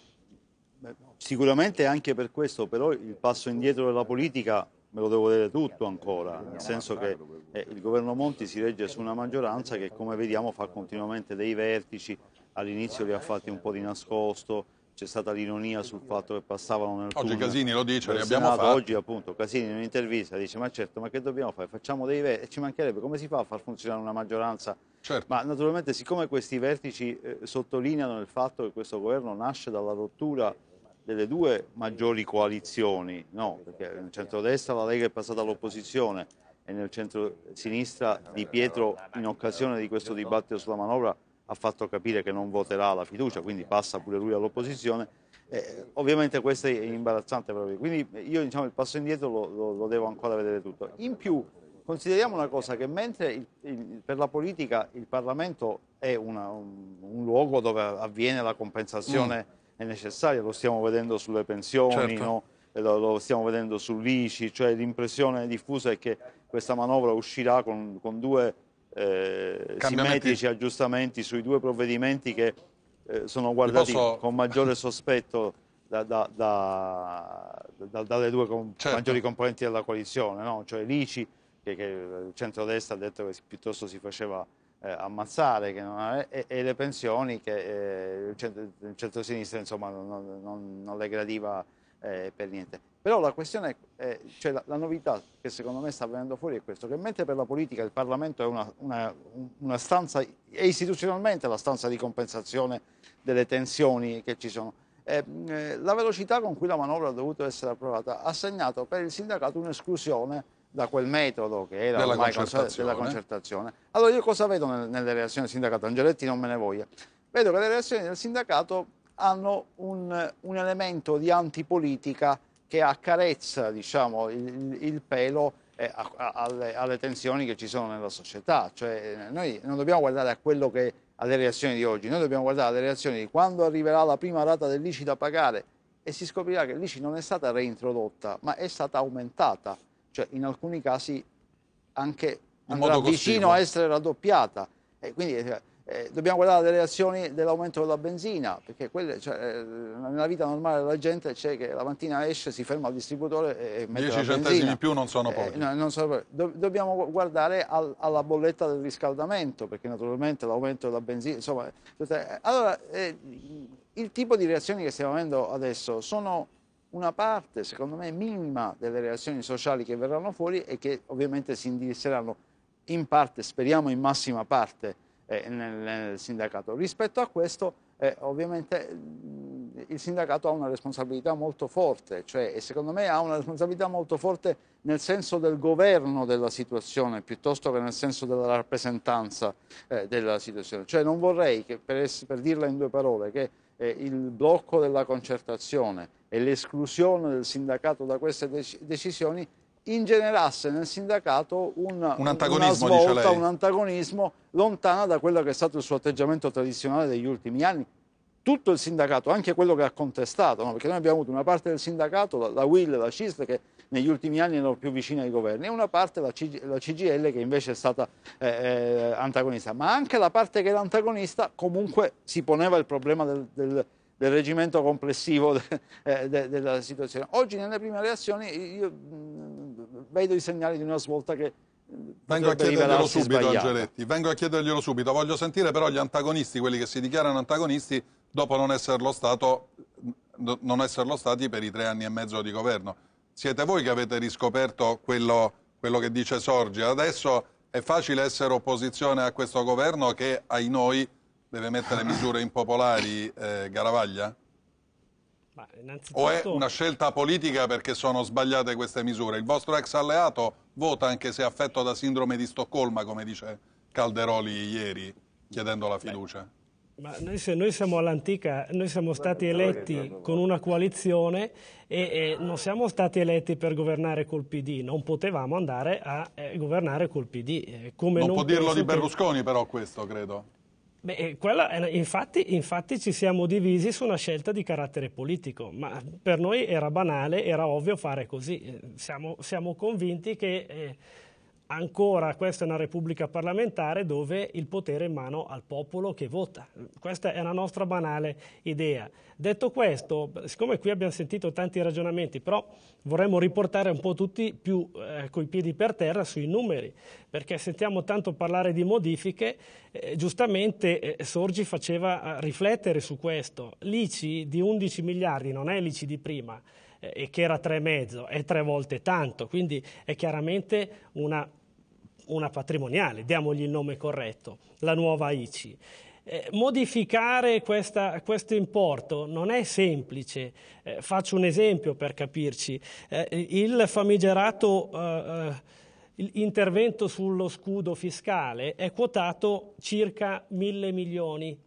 sicuramente è anche per questo, però il passo indietro della politica me lo devo dire tutto ancora, nel senso che eh, il governo Monti si regge su una maggioranza che come vediamo fa continuamente dei vertici, all'inizio li ha fatti un po' di nascosto, c'è stata l'ironia sul fatto che passavano nel Oggi Casini lo dice, ne abbiamo Senato, Oggi appunto Casini in un'intervista dice ma certo, ma che dobbiamo fare? Facciamo dei vertici, e ci mancherebbe, come si fa a far funzionare una maggioranza? Certo. Ma naturalmente siccome questi vertici eh, sottolineano il fatto che questo governo nasce dalla rottura delle due maggiori coalizioni, no, perché nel centro-destra la Lega è passata all'opposizione e nel centro-sinistra Di Pietro in occasione di questo dibattito sulla manovra ha fatto capire che non voterà la fiducia, quindi passa pure lui all'opposizione. Eh, ovviamente questo è imbarazzante per quindi io diciamo, il passo indietro lo, lo, lo, devo ancora vedere tutto. In più consideriamo una cosa che mentre il, il, per la politica il Parlamento è una, un, un, luogo dove avviene la compensazione mm. necessaria, lo stiamo vedendo sulle pensioni, certo. no? Eh, lo, lo, stiamo vedendo sull'ICI, cioè l'impressione diffusa è che questa manovra uscirà con, con due eh, simmetrici aggiustamenti sui due provvedimenti che eh, sono guardati posso... con maggiore sospetto da, da, da, dalle due com certo. maggiori componenti della coalizione, no? cioè l'ICI, che, che, il centrodestra ha detto che piuttosto si faceva eh, ammazzare, è, e, e, le pensioni che eh, il, centro, il centrosinistra insomma, non, non, non le gradiva eh, per niente. Però la questione, è, cioè la, la, novità che secondo me sta venendo fuori è questo, che mentre per la politica il Parlamento è una, una, una stanza, è istituzionalmente la stanza di compensazione delle tensioni che ci sono, eh, eh, la velocità con cui la manovra ha dovuto essere approvata ha segnato per il sindacato un'esclusione da quel metodo che era della concertazione. della concertazione. Allora io cosa vedo nel, nelle reazioni del sindacato? Angeletti non me ne voglia. Vedo che le reazioni del sindacato hanno un, un elemento di antipolitica che accarezza diciamo, il, il pelo eh, a, a, alle, alle, tensioni che ci sono nella società. Cioè, eh, noi non dobbiamo guardare a quello che, alle reazioni di oggi, noi dobbiamo guardare alle reazioni di quando arriverà la prima rata dell'ICI da pagare e si scoprirà che l'ICI non è stata reintrodotta, ma è stata aumentata, cioè in alcuni casi anche andrà vicino a essere raddoppiata. E quindi eh, eh, dobbiamo guardare le reazioni dell'aumento della benzina, perché quelle, cioè, eh, nella vita normale della gente c'è che la mattina esce, si ferma al distributore e mette 10 centesimi in più non sono eh, pochi. Eh, no, non sono, do, dobbiamo guardare al, alla bolletta del riscaldamento, perché naturalmente l'aumento della benzina... Insomma, eh, allora, eh, il tipo di reazioni che stiamo avendo adesso sono una parte, secondo me, minima delle reazioni sociali che verranno fuori e che ovviamente si indirizzeranno in parte, speriamo in massima parte, eh, nel, nel, sindacato. Rispetto a questo eh, ovviamente mm, il sindacato ha una responsabilità molto forte, cioè, e secondo me ha una responsabilità molto forte nel senso del governo della situazione piuttosto che nel senso della rappresentanza eh, della situazione. Cioè, non vorrei, che, per, per, dirla in due parole, che eh, il blocco della concertazione e l'esclusione del sindacato da queste dec decisioni ingenerasse nel sindacato un, un antagonismo, una svolta, un antagonismo lontana da quello che è stato il suo atteggiamento tradizionale degli ultimi anni. Tutto il sindacato, anche quello che ha contestato, no? perché noi abbiamo avuto una parte del sindacato, la, la Will, la CISL, che negli ultimi anni erano più vicini ai governi, e una parte la, CG, la CGL che invece è stata eh, eh, antagonista. Ma anche la parte che era antagonista comunque si poneva il problema del, del del reggimento complessivo de, eh, de, della situazione. Oggi nelle prime reazioni io mh, mm, vedo i segnali di una svolta che mm, Vengo a chiederglielo subito sbagliata. Angeletti, vengo a chiederglielo subito, voglio sentire però gli antagonisti, quelli che si dichiarano antagonisti dopo non esserlo, stato, mm, non esserlo stati per i tre anni e mezzo di governo. Siete voi che avete riscoperto quello, quello che dice Sorge. adesso è facile essere opposizione a questo governo che, ai noi, deve mettere misure impopolari eh, Garavaglia? Innanzitutto... O è una scelta politica perché sono sbagliate queste misure? Il vostro ex alleato vota anche se affetto da sindrome di Stoccolma, come dice Calderoli ieri, chiedendo la fiducia. Ma noi, se, noi siamo all'antica, noi siamo stati eletti con una coalizione e, e, non siamo stati eletti per governare col PD, non potevamo andare a eh, governare col PD. Eh, non, non può dirlo di Berlusconi che... però questo, credo. Beh, eh, quella, eh, infatti, infatti, ci siamo divisi su una scelta di carattere politico, ma per noi era banale, era ovvio fare così. Eh, siamo, siamo convinti che... Eh, ancora questa è una repubblica parlamentare dove il potere è in mano al popolo che vota. Questa è una nostra banale idea. Detto questo, siccome qui abbiamo sentito tanti ragionamenti, però vorremmo riportare un po' tutti più eh, coi piedi per terra sui numeri, perché sentiamo tanto parlare di modifiche, eh, giustamente eh, Sorgi faceva eh, riflettere su questo. L'ICI di 11 miliardi non è l'ICI di prima, eh, e che era tre e mezzo, è tre volte tanto, quindi è chiaramente una una patrimoniale, diamogli il nome corretto, la nuova ICI. Eh, modificare questa, questo importo non è semplice. Eh, faccio un esempio per capirci. Eh, il famigerato eh, eh, intervento sullo scudo fiscale è quotato circa mille milioni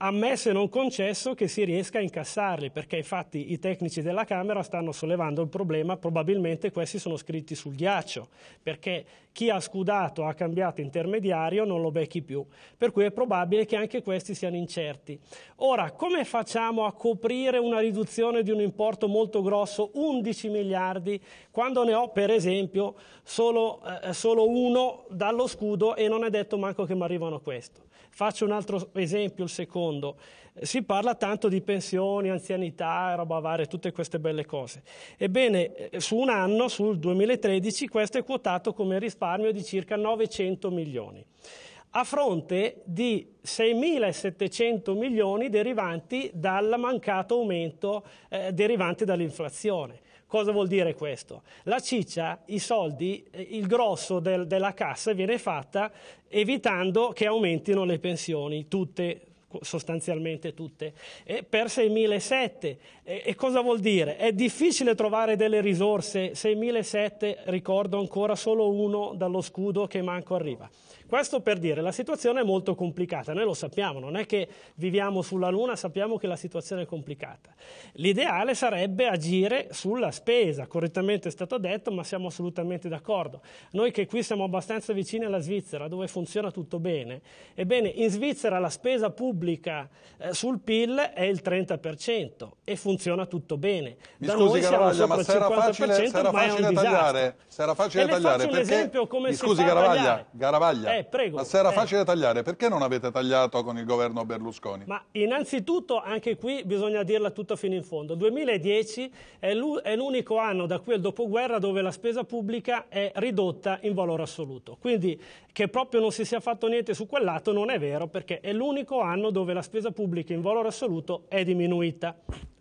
ammesso e non concesso che si riesca a incassarli, perché infatti i tecnici della Camera stanno sollevando il problema, probabilmente questi sono scritti sul ghiaccio, perché chi ha scudato, ha cambiato intermediario, non lo becchi più, per cui è probabile che anche questi siano incerti. Ora, come facciamo a coprire una riduzione di un importo molto grosso, 11 miliardi, quando ne ho per esempio solo, eh, solo uno dallo scudo e non è detto manco che mi arrivano questo? Faccio un altro esempio, il secondo. Eh, si parla tanto di pensioni, anzianità, roba varia, tutte queste belle cose. Ebbene, eh, su un anno, sul 2013, questo è quotato come risparmio di circa 900 milioni a fronte di 6.700 milioni derivanti dal mancato aumento eh, derivante dall'inflazione. Cosa vuol dire questo? La ciccia, i soldi, eh, il grosso del, della cassa viene fatta evitando che aumentino le pensioni, tutte sostanzialmente tutte, e per 6.007. E, e, cosa vuol dire? È difficile trovare delle risorse, 6.007, ricordo ancora solo uno dallo scudo che manco arriva. Questo per dire, la situazione è molto complicata, noi lo sappiamo, non è che viviamo sulla Luna, sappiamo che la situazione è complicata. L'ideale sarebbe agire sulla spesa, correttamente è stato detto, ma siamo assolutamente d'accordo. Noi che qui siamo abbastanza vicini alla Svizzera, dove funziona tutto bene, ebbene in Svizzera la spesa pubblica eh, sul PIL è il 30% e funziona tutto bene. Mi da scusi, noi Caravaglia, siamo ma se era facile, se era facile tagliare, se era facile tagliare, perché... Esempio, come mi scusi Garavaglia, Garavaglia, eh, prego. Ma se era eh. facile tagliare, perché non avete tagliato con il governo Berlusconi? Ma innanzitutto, anche qui bisogna dirla tutta fino in fondo. 2010 è l'unico anno da qui al dopoguerra dove la spesa pubblica è ridotta in valore assoluto. Quindi che proprio non si sia fatto niente su quel lato non è vero, perché è l'unico anno dove la spesa pubblica in valore assoluto è diminuita.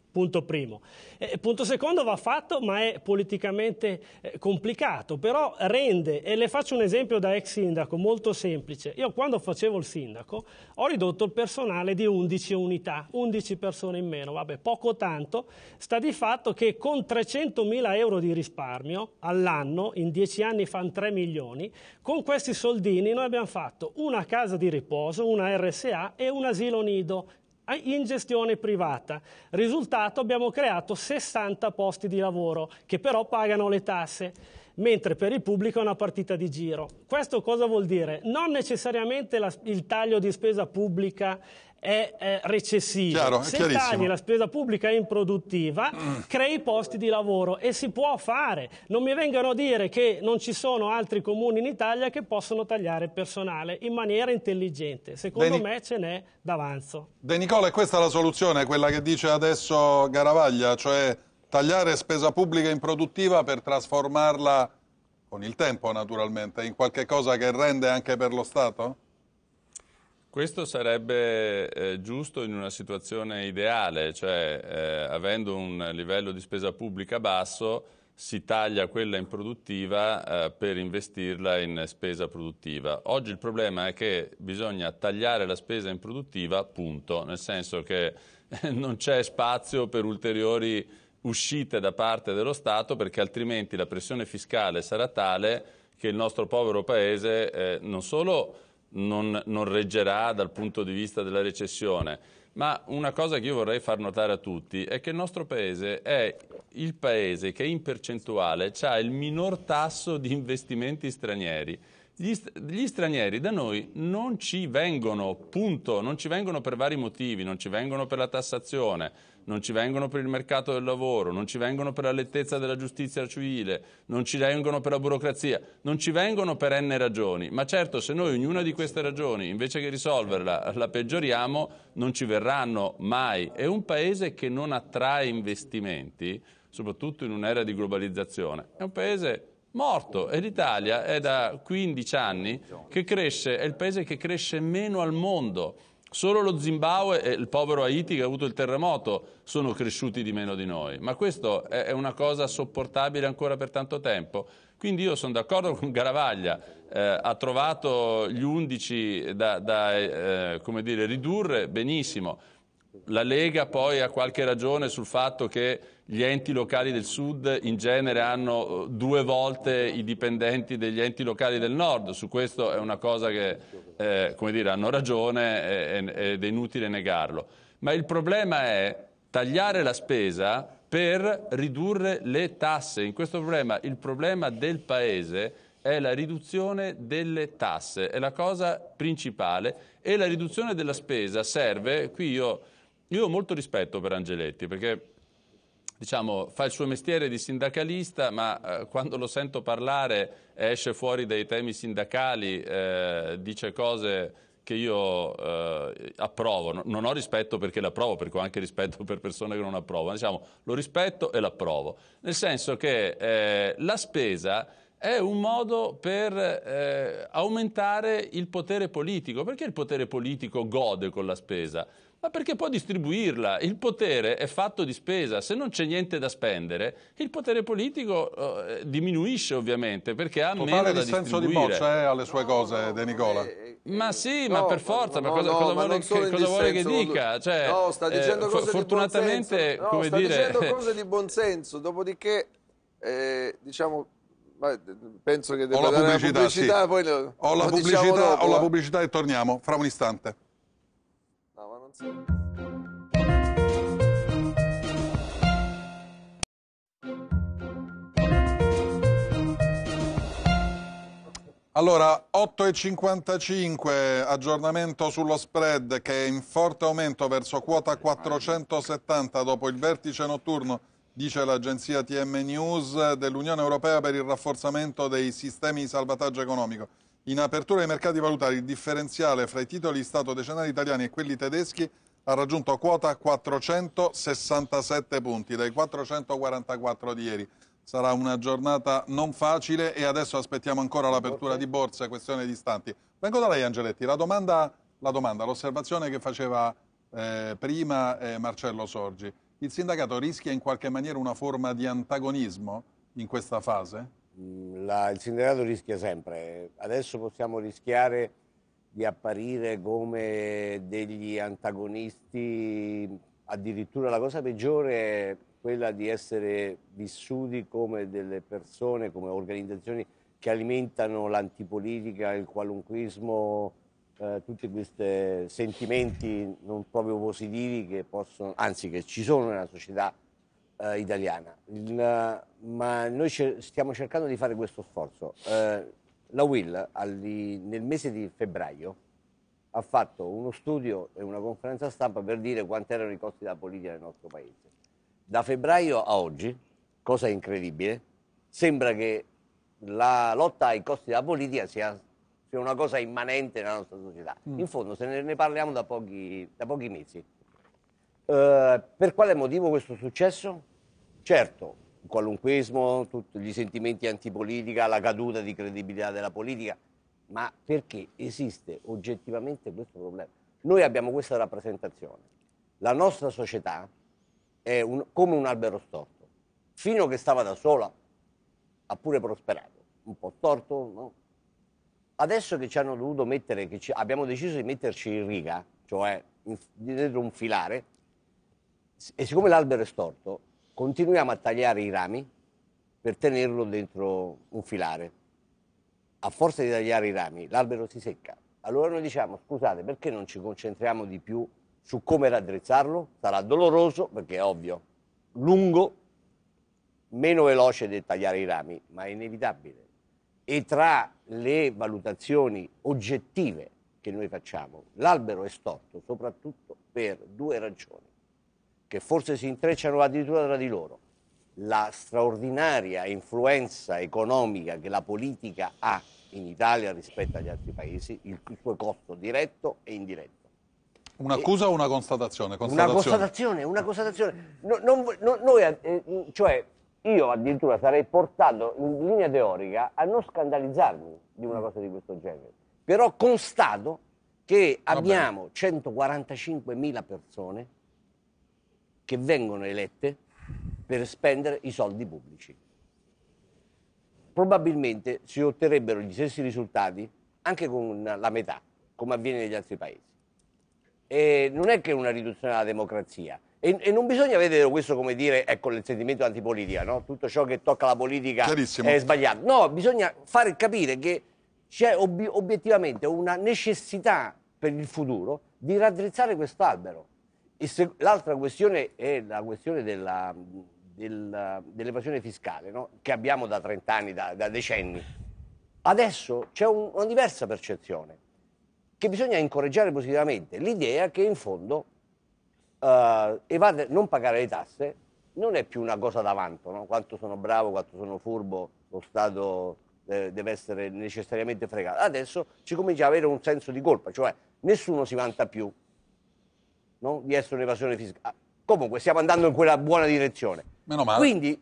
Punto primo. Eh, punto secondo va fatto, ma è politicamente eh, complicato, però rende, e le faccio un esempio da ex sindaco molto semplice. Io quando facevo il sindaco ho ridotto il personale di 11 unità, 11 persone in meno, vabbè, poco tanto, sta di fatto che con 300 mila euro di risparmio all'anno, in 10 anni fanno 3 milioni, con questi soldini noi abbiamo fatto una casa di riposo, una RSA e un asilo nido in gestione privata. Risultato abbiamo creato 60 posti di lavoro che però pagano le tasse mentre per il pubblico è una partita di giro. Questo cosa vuol dire? Non necessariamente la, il taglio di spesa pubblica è, è recessivo. Chiaro, è Se tagli la spesa pubblica improduttiva, mm. crei posti di lavoro e si può fare. Non mi vengano a dire che non ci sono altri comuni in Italia che possono tagliare personale in maniera intelligente. Secondo De me ce n'è d'avanzo. De Nicola, questa è la soluzione, quella che dice adesso Garavaglia, cioè tagliare spesa pubblica improduttiva per trasformarla, con il tempo naturalmente, in qualche cosa che rende anche per lo Stato? Questo sarebbe eh, giusto in una situazione ideale, cioè eh, avendo un livello di spesa pubblica basso si taglia quella improduttiva eh, per investirla in spesa produttiva. Oggi il problema è che bisogna tagliare la spesa improduttiva, punto, nel senso che non c'è spazio per ulteriori uscite da parte dello Stato perché altrimenti la pressione fiscale sarà tale che il nostro povero Paese eh, non solo non, non reggerà dal punto di vista della recessione, ma una cosa che io vorrei far notare a tutti è che il nostro paese è il paese che in percentuale ha il minor tasso di investimenti stranieri. Gli, gli, stranieri da noi non ci vengono, punto, non ci vengono per vari motivi, non ci vengono per la tassazione, non ci vengono per il mercato del lavoro, non ci vengono per la lettezza della giustizia civile, non ci vengono per la burocrazia, non ci vengono per n ragioni, ma certo se noi ognuna di queste ragioni, invece che risolverla, la peggioriamo, non ci verranno mai. È un paese che non attrae investimenti, soprattutto in un'era di globalizzazione, è un paese morto e l'Italia è da 15 anni che cresce, è il paese che cresce meno al mondo Solo lo Zimbabwe e il povero Haiti che ha avuto il terremoto sono cresciuti di meno di noi, ma questo è una cosa sopportabile ancora per tanto tempo. Quindi io sono d'accordo con Garavaglia, eh, ha trovato gli 11 da, da eh, dire, ridurre benissimo. La Lega poi ha qualche ragione sul fatto che gli enti locali del sud in genere hanno eh, due volte i dipendenti degli enti locali del nord, su questo è una cosa che eh, dire, hanno ragione eh, ed è inutile negarlo. Ma il problema è tagliare la spesa per ridurre le tasse. In questo problema il problema del Paese è la riduzione delle tasse, è la cosa principale e la riduzione della spesa serve, qui io, io ho molto rispetto per Angeletti perché diciamo, fa il suo mestiere di sindacalista, ma eh, quando lo sento parlare esce fuori dai temi sindacali, eh, dice cose che io eh, approvo, non ho rispetto perché l'approvo, perché ho anche rispetto per persone che non approvo, ma diciamo lo rispetto e l'approvo, nel senso che eh, la spesa è un modo per eh, aumentare il potere politico, perché il potere politico gode con la spesa? ma perché può distribuirla. Il potere è fatto di spesa, se non c'è niente da spendere, il potere politico eh, diminuisce ovviamente perché ha Totale meno da distribuire. Totale dissenso di boccia eh, alle sue no, cose, no, De Nicola. Eh, eh ma sì, no, ma per forza, ma, ma cosa, cosa, ma vuole, che, cosa vuole, che, dica? Cioè, no, sta eh, dicendo cose fortunatamente, di buonsenso. come sta dire... dicendo cose di buonsenso, dopodiché, diciamo, penso che debba la pubblicità, la pubblicità, sì. poi lo, ho la diciamo pubblicità, diciamo ho la pubblicità e torniamo fra un istante. Allora, 8,55 aggiornamento sullo spread che è in forte aumento verso quota 470 dopo il vertice notturno, dice l'agenzia TM News dell'Unione Europea per il rafforzamento dei sistemi di salvataggio economico. In apertura ai mercati valutari il differenziale fra i titoli di Stato decennali italiani e quelli tedeschi ha raggiunto quota 467 punti dai 444 di ieri. Sarà una giornata non facile e adesso aspettiamo ancora l'apertura di borsa, questione di istanti. Vengo da lei Angeletti, la domanda, l'osservazione che faceva eh, prima eh, Marcello Sorgi. Il sindacato rischia in qualche maniera una forma di antagonismo in questa fase? la, il sindacato rischia sempre. Adesso possiamo rischiare di apparire come degli antagonisti, addirittura la cosa peggiore è quella di essere vissuti come delle persone, come organizzazioni che alimentano l'antipolitica, il qualunquismo, eh, tutti questi sentimenti non proprio positivi che possono, anzi che ci sono nella società eh, italiana, Il, ma noi ce, stiamo cercando di fare questo sforzo. Eh, la Will alli, nel mese di febbraio ha fatto uno studio e una conferenza stampa per dire quanti erano i costi della politica nel nostro paese. Da febbraio a oggi, cosa incredibile, sembra che la lotta ai costi della politica sia, sia una cosa immanente nella nostra società. Mm. In fondo se ne, ne parliamo da pochi, da pochi mesi. Eh, per quale motivo questo successo? Certo, il qualunquismo, tutti gli sentimenti antipolitica, la caduta di credibilità della politica, ma perché esiste oggettivamente questo problema? Noi abbiamo questa rappresentazione. La nostra società è un, come un albero storto. Fino che stava da sola ha pure prosperato, un po' storto, no? Adesso che ci hanno dovuto mettere, che ci, abbiamo deciso di metterci in riga, cioè in, dietro un filare, e siccome l'albero è storto, continuiamo a tagliare i rami per tenerlo dentro un filare. A forza di tagliare i rami, l'albero si secca. Allora noi diciamo, scusate, perché non ci concentriamo di più su come raddrizzarlo? Sarà doloroso, perché è ovvio, lungo, meno veloce del tagliare i rami, ma è inevitabile. E tra le valutazioni oggettive che noi facciamo, l'albero è storto soprattutto per due ragioni che forse si intrecciano addirittura tra di loro, la straordinaria influenza economica che la politica ha in Italia rispetto agli altri paesi, il, suo costo diretto e indiretto. Un'accusa e, o una constatazione? constatazione? Una constatazione, una constatazione. No, no, noi, eh, cioè, io addirittura sarei portato in linea teorica a non scandalizzarmi di una mm. cosa di questo genere, però constato che abbiamo 145.000 persone che vengono elette per spendere i soldi pubblici. Probabilmente si otterrebbero gli stessi risultati anche con la metà, come avviene negli altri paesi. E non è che una riduzione alla democrazia. E, e non bisogna vedere questo come dire, ecco, il sentimento antipolitica, no? tutto ciò che tocca la politica è sbagliato. No, bisogna far capire che c'è ob- obiettivamente una necessità per il futuro di raddrizzare quest'albero L'altra questione è la questione della, del, dell'evasione fiscale, no? che abbiamo da 30 anni, da, da decenni. Adesso c'è un, una diversa percezione, che bisogna incoraggiare positivamente. L'idea che in fondo eh, evadere, non pagare le tasse non è più una cosa da vanto, no? quanto sono bravo, quanto sono furbo, lo Stato eh, deve essere necessariamente fregato. Adesso si comincia ad avere un senso di colpa, cioè nessuno si vanta più no? di essere un'evasione fiscale. Ah, comunque stiamo andando in quella buona direzione. Meno male. Quindi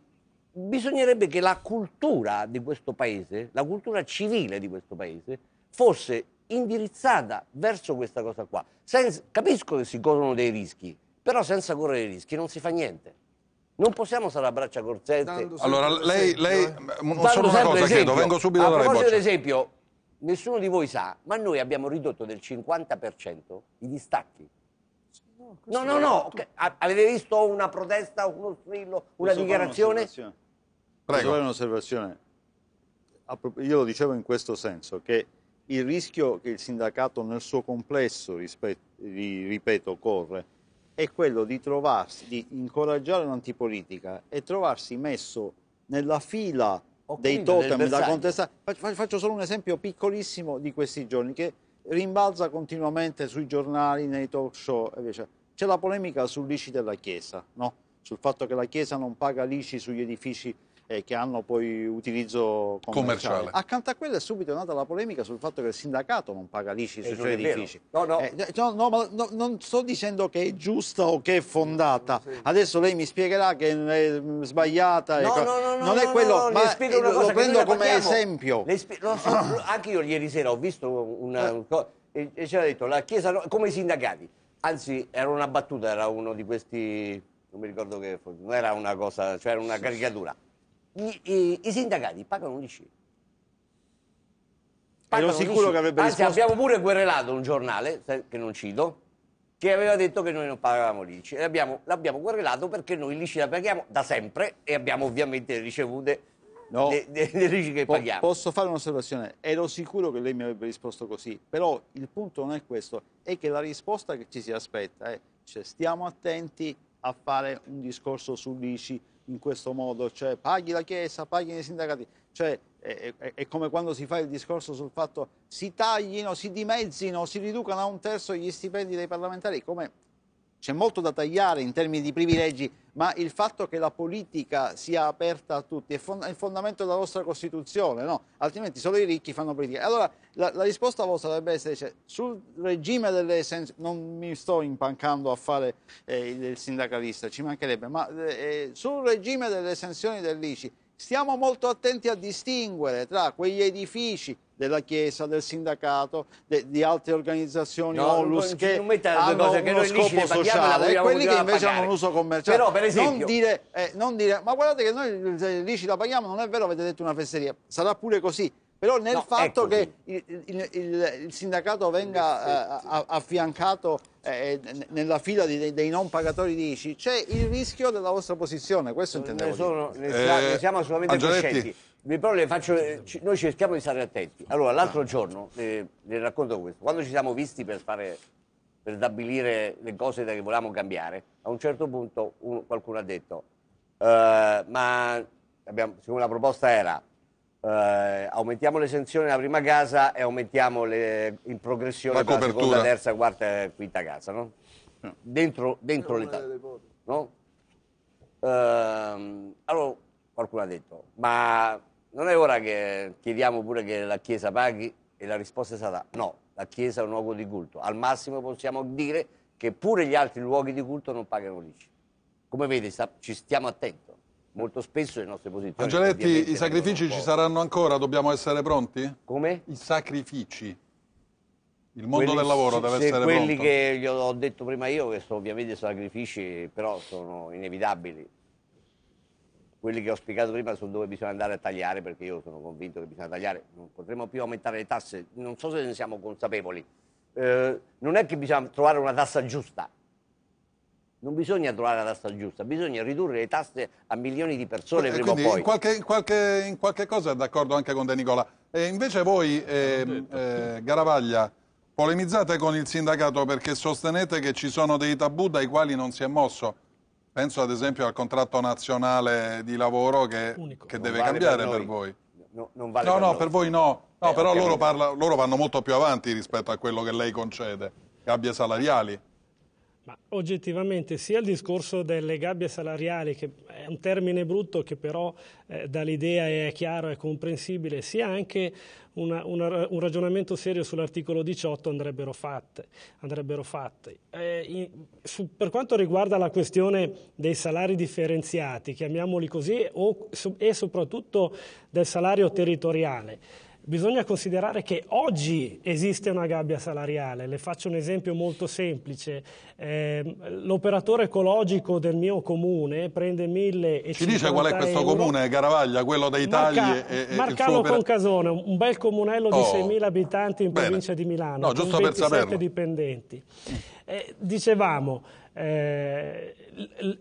bisognerebbe che la cultura di questo paese, la cultura civile di questo paese, fosse indirizzata verso questa cosa qua. Senza, capisco che si corrono dei rischi, però senza correre rischi non si fa niente. Non possiamo stare a braccia corsette. Allora, lei, esempio, lei eh. solo una cosa esempio, chiedo, vengo subito dalla a proposito bocce. dell'esempio, nessuno di voi sa, ma noi abbiamo ridotto del 50% i distacchi No, no, no, Avete visto una protesta, uno strillo, una Posso dichiarazione? Fare Prego. Fare un'osservazione. Io lo dicevo in questo senso, che il rischio che il sindacato nel suo complesso, ripeto, corre è quello di trovarsi, di incoraggiare l'antipolitica e trovarsi messo nella fila dei totem da contestare. Faccio solo un esempio piccolissimo di questi giorni, che rimbalza continuamente sui giornali, nei talk show e C'è la polemica sull'ICI della Chiesa, no? sul fatto che la Chiesa non paga l'ICI sugli edifici eh, che hanno poi utilizzo commerciale. commerciale. Accanto a quello è subito nata la polemica sul fatto che il sindacato non paga l'ICI sui eh, suoi edifici. No, no. Eh, no, no, ma, no, non sto dicendo che è giusta o che è fondata. Sì. Adesso lei mi spiegherà che è sbagliata. No, co- no, no, non è quello, ma spiego una cosa lo prendo come parliamo. esempio. Spi- so, anche io ieri sera ho visto una, eh. cosa e c'era detto la Chiesa come i sindacati. Anzi, era una battuta, era uno di questi, non mi ricordo che, non era una cosa, cioè era una caricatura gli, i, i, sindacati pagano l'ICI. Pagano Ero sicuro che avrebbe risposto. Anzi, abbiamo pure querelato un giornale, che non cito, che aveva detto che noi non pagavamo l'ICI. L'abbiamo, l'abbiamo querelato perché noi l'ICI la paghiamo da sempre e abbiamo ovviamente ricevute no. le, le, le l'ICI che po- paghiamo. Posso fare un'osservazione? Ero sicuro che lei mi avrebbe risposto così, però il punto non è questo, è che la risposta che ci si aspetta è cioè, stiamo attenti a fare un discorso sull'ICI in questo modo, cioè paghi la Chiesa, paghi i sindacati, cioè è, è, è, come quando si fa il discorso sul fatto si taglino, si dimezzino, si riducano a un terzo gli stipendi dei parlamentari, come c'è molto da tagliare in termini di privilegi, ma il fatto che la politica sia aperta a tutti è, fond- è il fondamento della nostra Costituzione, no? altrimenti solo i ricchi fanno politica. Allora la, la risposta vostra dovrebbe essere cioè, sul regime delle esenzioni, non mi sto impancando a fare eh, il sindacalista, ci mancherebbe, ma eh, eh, sul regime delle esenzioni dell'ICI stiamo molto attenti a distinguere tra quegli edifici della Chiesa, del sindacato, de, di altre organizzazioni no, onlus che hanno cose, che uno scopo sociale e quelli che invece hanno un uso commerciale. Però, per esempio... non, dire, eh, non dire, ma guardate che noi eh, l'ICI la paghiamo, non è vero, avete detto una fesseria. Sarà pure così, però nel no, fatto ecco. che il, il, il, il, sindacato venga eh, affiancato eh, eh nella fila di, dei non pagatori di ICI, c'è il rischio della vostra posizione, questo intendevo. Ne, sono, eh, ne, eh, siamo assolutamente coscienti. Però le faccio, noi cerchiamo di stare attenti. Allora, l'altro ah. giorno, le, eh, le, racconto questo, quando ci siamo visti per, fare, per stabilire le cose che volevamo cambiare, a un certo punto uno, qualcuno ha detto, uh, ma abbiamo, siccome la proposta era eh, aumentiamo l'esenzione della prima casa e aumentiamo le, in progressione la, la seconda, terza, quarta e quinta casa, no? Dentro, dentro l'Italia, no? Ehm, allora, qualcuno ha detto, ma non è ora che chiediamo pure che la Chiesa paghi? E la risposta è stata no, la Chiesa è un luogo di culto. Al massimo possiamo dire che pure gli altri luoghi di culto non pagano l'ICI. Come vedi, sta, ci stiamo attenti molto spesso le nostre posizioni. Angeletti, i sacrifici ci saranno ancora, dobbiamo essere pronti? Come? I sacrifici. Il mondo quelli, del lavoro deve essere quelli pronto. Quelli che gli ho detto prima io, che sono ovviamente sacrifici, però sono inevitabili. Quelli che ho spiegato prima sono dove bisogna andare a tagliare, perché io sono convinto che bisogna tagliare. Non potremo più aumentare le tasse, non so se ne siamo consapevoli. Eh, non è che bisogna trovare una tassa giusta, non bisogna trovare la tassa giusta, bisogna ridurre le tasse a milioni di persone eh, prima o poi. In qualche, in, qualche, in qualche cosa è d'accordo anche con De Nicola. E invece voi, eh, eh, Garavaglia, polemizzate con il sindacato perché sostenete che ci sono dei tabù dai quali non si è mosso. Penso ad esempio al contratto nazionale di lavoro che, che deve vale cambiare per, per voi. No, vale no, per, no per, voi no. no eh, però loro, parla, loro vanno molto più avanti rispetto a quello che lei concede, gabbie salariali. Ma oggettivamente sia il discorso delle gabbie salariali, che è un termine brutto che però eh, dall'idea è chiaro e comprensibile, sia anche una, una, un ragionamento serio sull'articolo 18 andrebbero fatte. Andrebbero fatte. Eh, in, su, per quanto riguarda la questione dei salari differenziati, chiamiamoli così, o, e soprattutto del salario territoriale, Bisogna considerare che oggi esiste una gabbia salariale, le faccio un esempio molto semplice, eh, l'operatore ecologico del mio comune prende 1000 Ci dice qual è questo euro. comune, Caravaglia, quello dei tagli? Marca, e, e Marcano con Concasone, un bel comunello di oh, 6.000 abitanti in bene. provincia di Milano, no, giusto con 27 dipendenti. Eh, dicevamo, eh,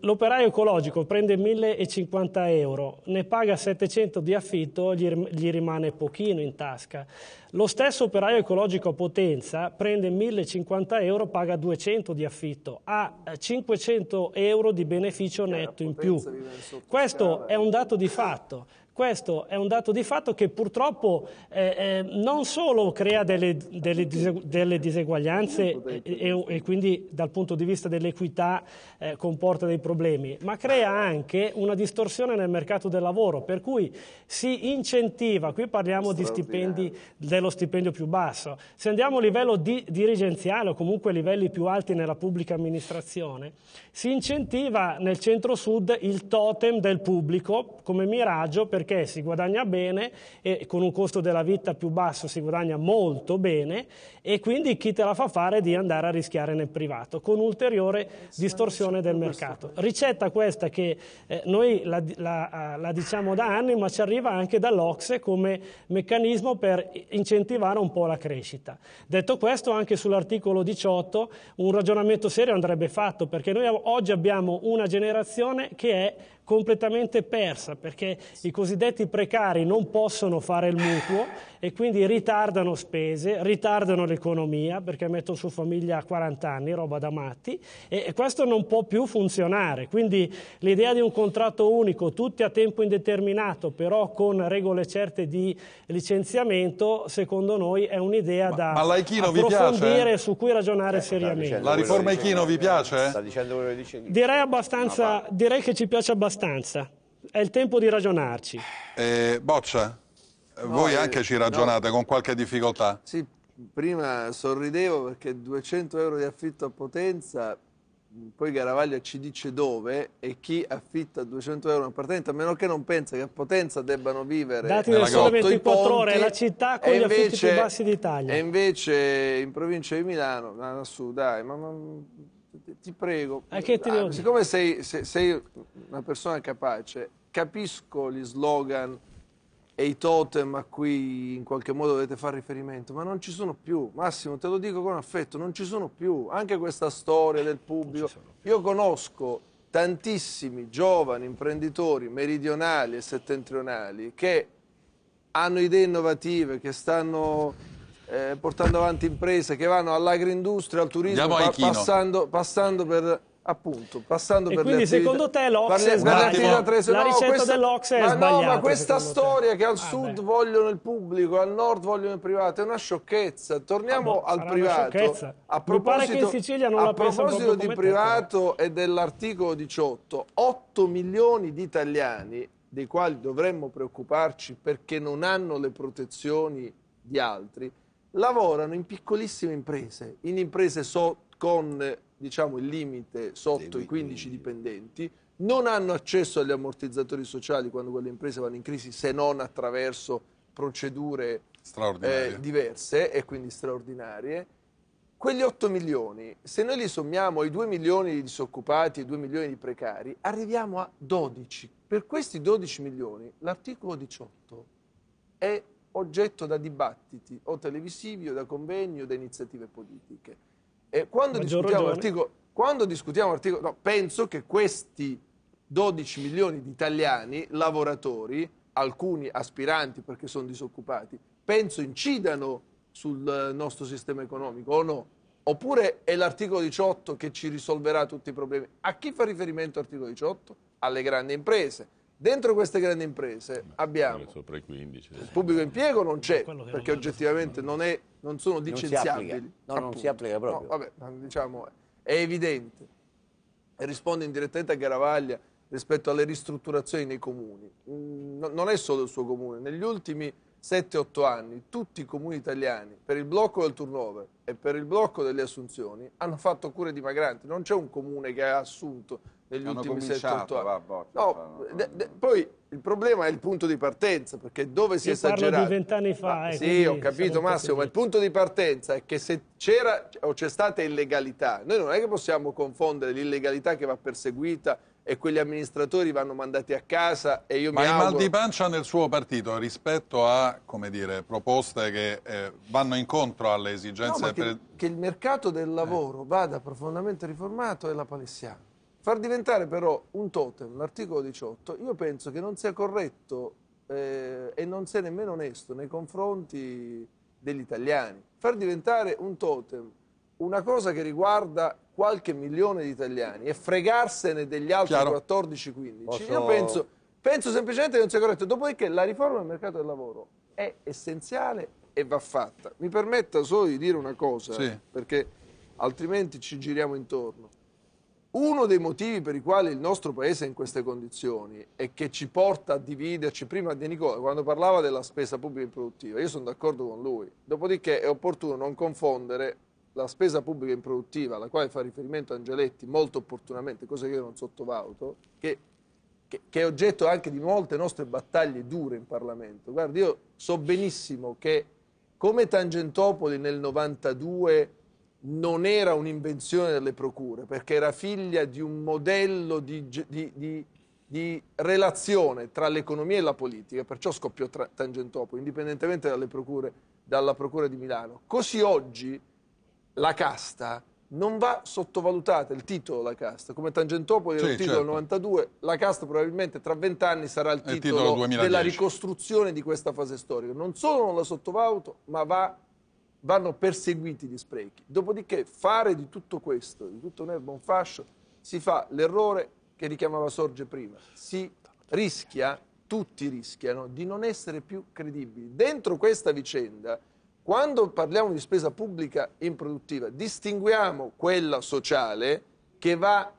l'operaio ecologico prende 1050 euro, ne paga 700 di affitto, gli rimane pochino in tasca. Lo stesso operaio ecologico a Potenza prende 1050 euro, paga 200 di affitto, ha 500 eh, euro di beneficio netto in più. Questo è un dato di fatto. Questo è un dato di fatto che purtroppo eh, eh, non solo crea delle, delle, delle diseguaglianze e, e, quindi dal punto di vista dell'equità eh, comporta dei problemi, ma crea anche una distorsione nel mercato del lavoro, per cui si incentiva, qui parliamo di stipendi, dello stipendio più basso, se andiamo a livello di, dirigenziale o comunque livelli più alti nella pubblica amministrazione, si incentiva nel centro-sud il totem del pubblico come miraggio perché si guadagna bene e con un costo della vita più basso si guadagna molto bene e quindi chi te la fa fare di andare a rischiare nel privato con ulteriore distorsione del mercato. Ricetta questa che eh, noi la, la, eh, la diciamo da anni ma ci arriva anche dall'Ocse come meccanismo per incentivare un po' la crescita. Detto questo anche sull'articolo 18 un ragionamento serio andrebbe fatto perché noi oggi abbiamo una generazione che è completamente persa perché i cosiddetti precari non possono fare il mutuo e quindi ritardano spese, ritardano l'economia perché mettono su famiglia a 40 anni, roba da matti, e questo non può più funzionare. Quindi l'idea di un contratto unico, tutti a tempo indeterminato, però con regole certe di licenziamento, secondo noi è un'idea ma, da ma approfondire piace, eh? su cui ragionare eh, seriamente. La riforma Ichino vi piace? Sta dicendo quello che dice. Direi, abbastanza, no, direi che ci piace abbastanza. È il tempo di ragionarci. Eh, boccia? Voi no, anche ci ragionate no. con qualche difficoltà? Sì, prima sorridevo perché 200 euro di affitto a Potenza, poi Garavaglia ci dice dove e chi affitta 200 euro un appartamento, a meno che non pensa che a Potenza debbano vivere Datemi solo 24 ponti, ore, la città con gli invece, affitti più bassi d'Italia. E invece in provincia di Milano, lassù, dai, ma, ma ti prego, ah, siccome sei, sei, sei una persona capace, capisco gli slogan e i totem a cui in qualche modo dovete fare riferimento, ma non ci sono più. Massimo, te lo dico con affetto, non ci sono più. Anche questa storia del pubblico. Io conosco tantissimi giovani imprenditori meridionali e settentrionali che hanno idee innovative, che stanno eh, portando avanti imprese, che vanno all'agroindustria, al turismo, pa passando, passando per Appunto, passando e per quindi le secondo te l'Ocse è sbagliata? La no, questa... dell'Ox è ma No, ma questa storia te. che al ah, sud beh. vogliono il pubblico, al nord vogliono il privato, è una sciocchezza. Torniamo ah, boh, al privato. A proposito, a proposito di privato te, e dell'articolo 18, 8 milioni di italiani, dei quali dovremmo preoccuparci perché non hanno le protezioni di altri, lavorano in piccolissime imprese, in imprese sotto con diciamo, il limite sotto i 15 dipendenti, non hanno accesso agli ammortizzatori sociali quando quelle imprese vanno in crisi se non attraverso procedure eh, diverse e quindi straordinarie. Quegli 8 milioni, se noi li sommiamo ai 2 milioni di disoccupati e 2 milioni di precari, arriviamo a 12. Per questi 12 milioni l'articolo 18 è oggetto da dibattiti o televisivi o da convegni o da iniziative politiche. E quando Maggior discutiamo articolo, quando discutiamo articolo, no, penso che questi 12 milioni di italiani lavoratori, alcuni aspiranti perché sono disoccupati, penso incidano sul nostro sistema economico o no? Oppure è l'articolo 18 che ci risolverà tutti i problemi? A chi fa riferimento l'articolo 18? Alle grandi imprese, Dentro queste grandi imprese eh, abbiamo il pubblico impiego non c'è perché oggettivamente non, è, non sono licenziabili. No, non si applica proprio. No, vabbè, diciamo, è evidente e risponde indirettamente a Garavaglia rispetto alle ristrutturazioni nei comuni. Mm, non è solo il suo comune, negli ultimi 7-8 anni tutti i comuni italiani per il blocco del turnover e per il blocco delle assunzioni hanno fatto cure dimagranti, non c'è un comune che ha assunto negli ultimi 7-8 anni. Boh, no, cioè, no, no, poi il problema è il punto di partenza, perché dove si Io è esagerato... Parlo di vent'anni fa. Ma, eh, sì, ho capito Massimo, ma il punto di partenza è che se c'era o c'è stata illegalità, noi non è che possiamo confondere l'illegalità che va perseguita e quegli amministratori vanno mandati a casa e io Ma mi auguro... il mal di pancia nel suo partito rispetto a, dire, proposte che eh, vanno incontro alle esigenze... No, che, per... che il mercato del lavoro eh. vada profondamente riformato è la palessiana. Far diventare però un totem l'articolo 18, io penso che non sia corretto eh, e non sia nemmeno onesto nei confronti degli italiani. Far diventare un totem una cosa che riguarda qualche milione di italiani e fregarsene degli altri 14-15, Posso... io penso, penso semplicemente che non sia corretto. Dopodiché la riforma del mercato del lavoro è essenziale e va fatta. Mi permetta solo di dire una cosa, sì. perché altrimenti ci giriamo intorno. Uno dei motivi per i quali il nostro paese è in queste condizioni e che ci porta a dividerci, prima di Nicola, quando parlava della spesa pubblica improduttiva, io sono d'accordo con lui, dopodiché è opportuno non confondere la spesa pubblica improduttiva, alla quale fa riferimento Angeletti molto opportunamente, cosa che io non sottovaluto, che, che, che è oggetto anche di molte nostre battaglie dure in Parlamento. Guardi, io so benissimo che come Tangentopoli nel 92 non era un'invenzione delle procure, perché era figlia di un modello di, di, di, di relazione tra l'economia e la politica, perciò scoppiò Tangentopo, indipendentemente dalle procure, dalla Procura di Milano. Così oggi la casta non va sottovalutata, il titolo La casta, come Tangentopoli era sì, il titolo certo. del 92, La casta probabilmente tra vent'anni sarà il titolo, il titolo della ricostruzione di questa fase storica. Non solo non la sottovaluto, ma va vanno perseguiti gli sprechi. Dopodiché fare di tutto questo, di tutto un erbo un fascio, si fa l'errore che richiamava Sorge prima. Si rischia, tutti rischiano, di non essere più credibili. Dentro questa vicenda, quando parliamo di spesa pubblica improduttiva, distinguiamo quella sociale che va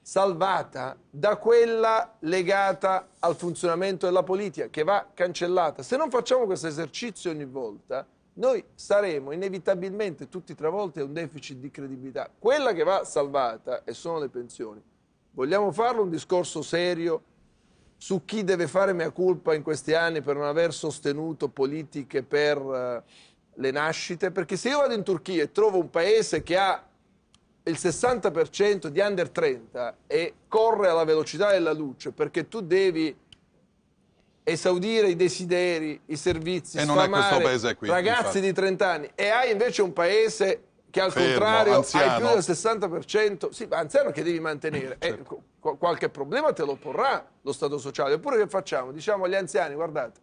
salvata da quella legata al funzionamento della politica, che va cancellata. Se non facciamo questo esercizio ogni volta, noi saremo inevitabilmente tutti travolti da un deficit di credibilità. Quella che va salvata e sono le pensioni. Vogliamo farlo un discorso serio su chi deve fare mia colpa in questi anni per non aver sostenuto politiche per uh, le nascite? Perché se io vado in Turchia e trovo un paese che ha il 60% di under 30 e corre alla velocità della luce perché tu devi esaudire i desideri, i servizi, e sfamare qui, ragazzi infatti. di 30 anni e hai invece un paese che al Fermo, contrario anziano. hai più del 60%, sì, ma anziano che devi mantenere, certo. e, qualche problema te lo porrà lo Stato sociale, oppure che facciamo? Diciamo agli anziani, guardate,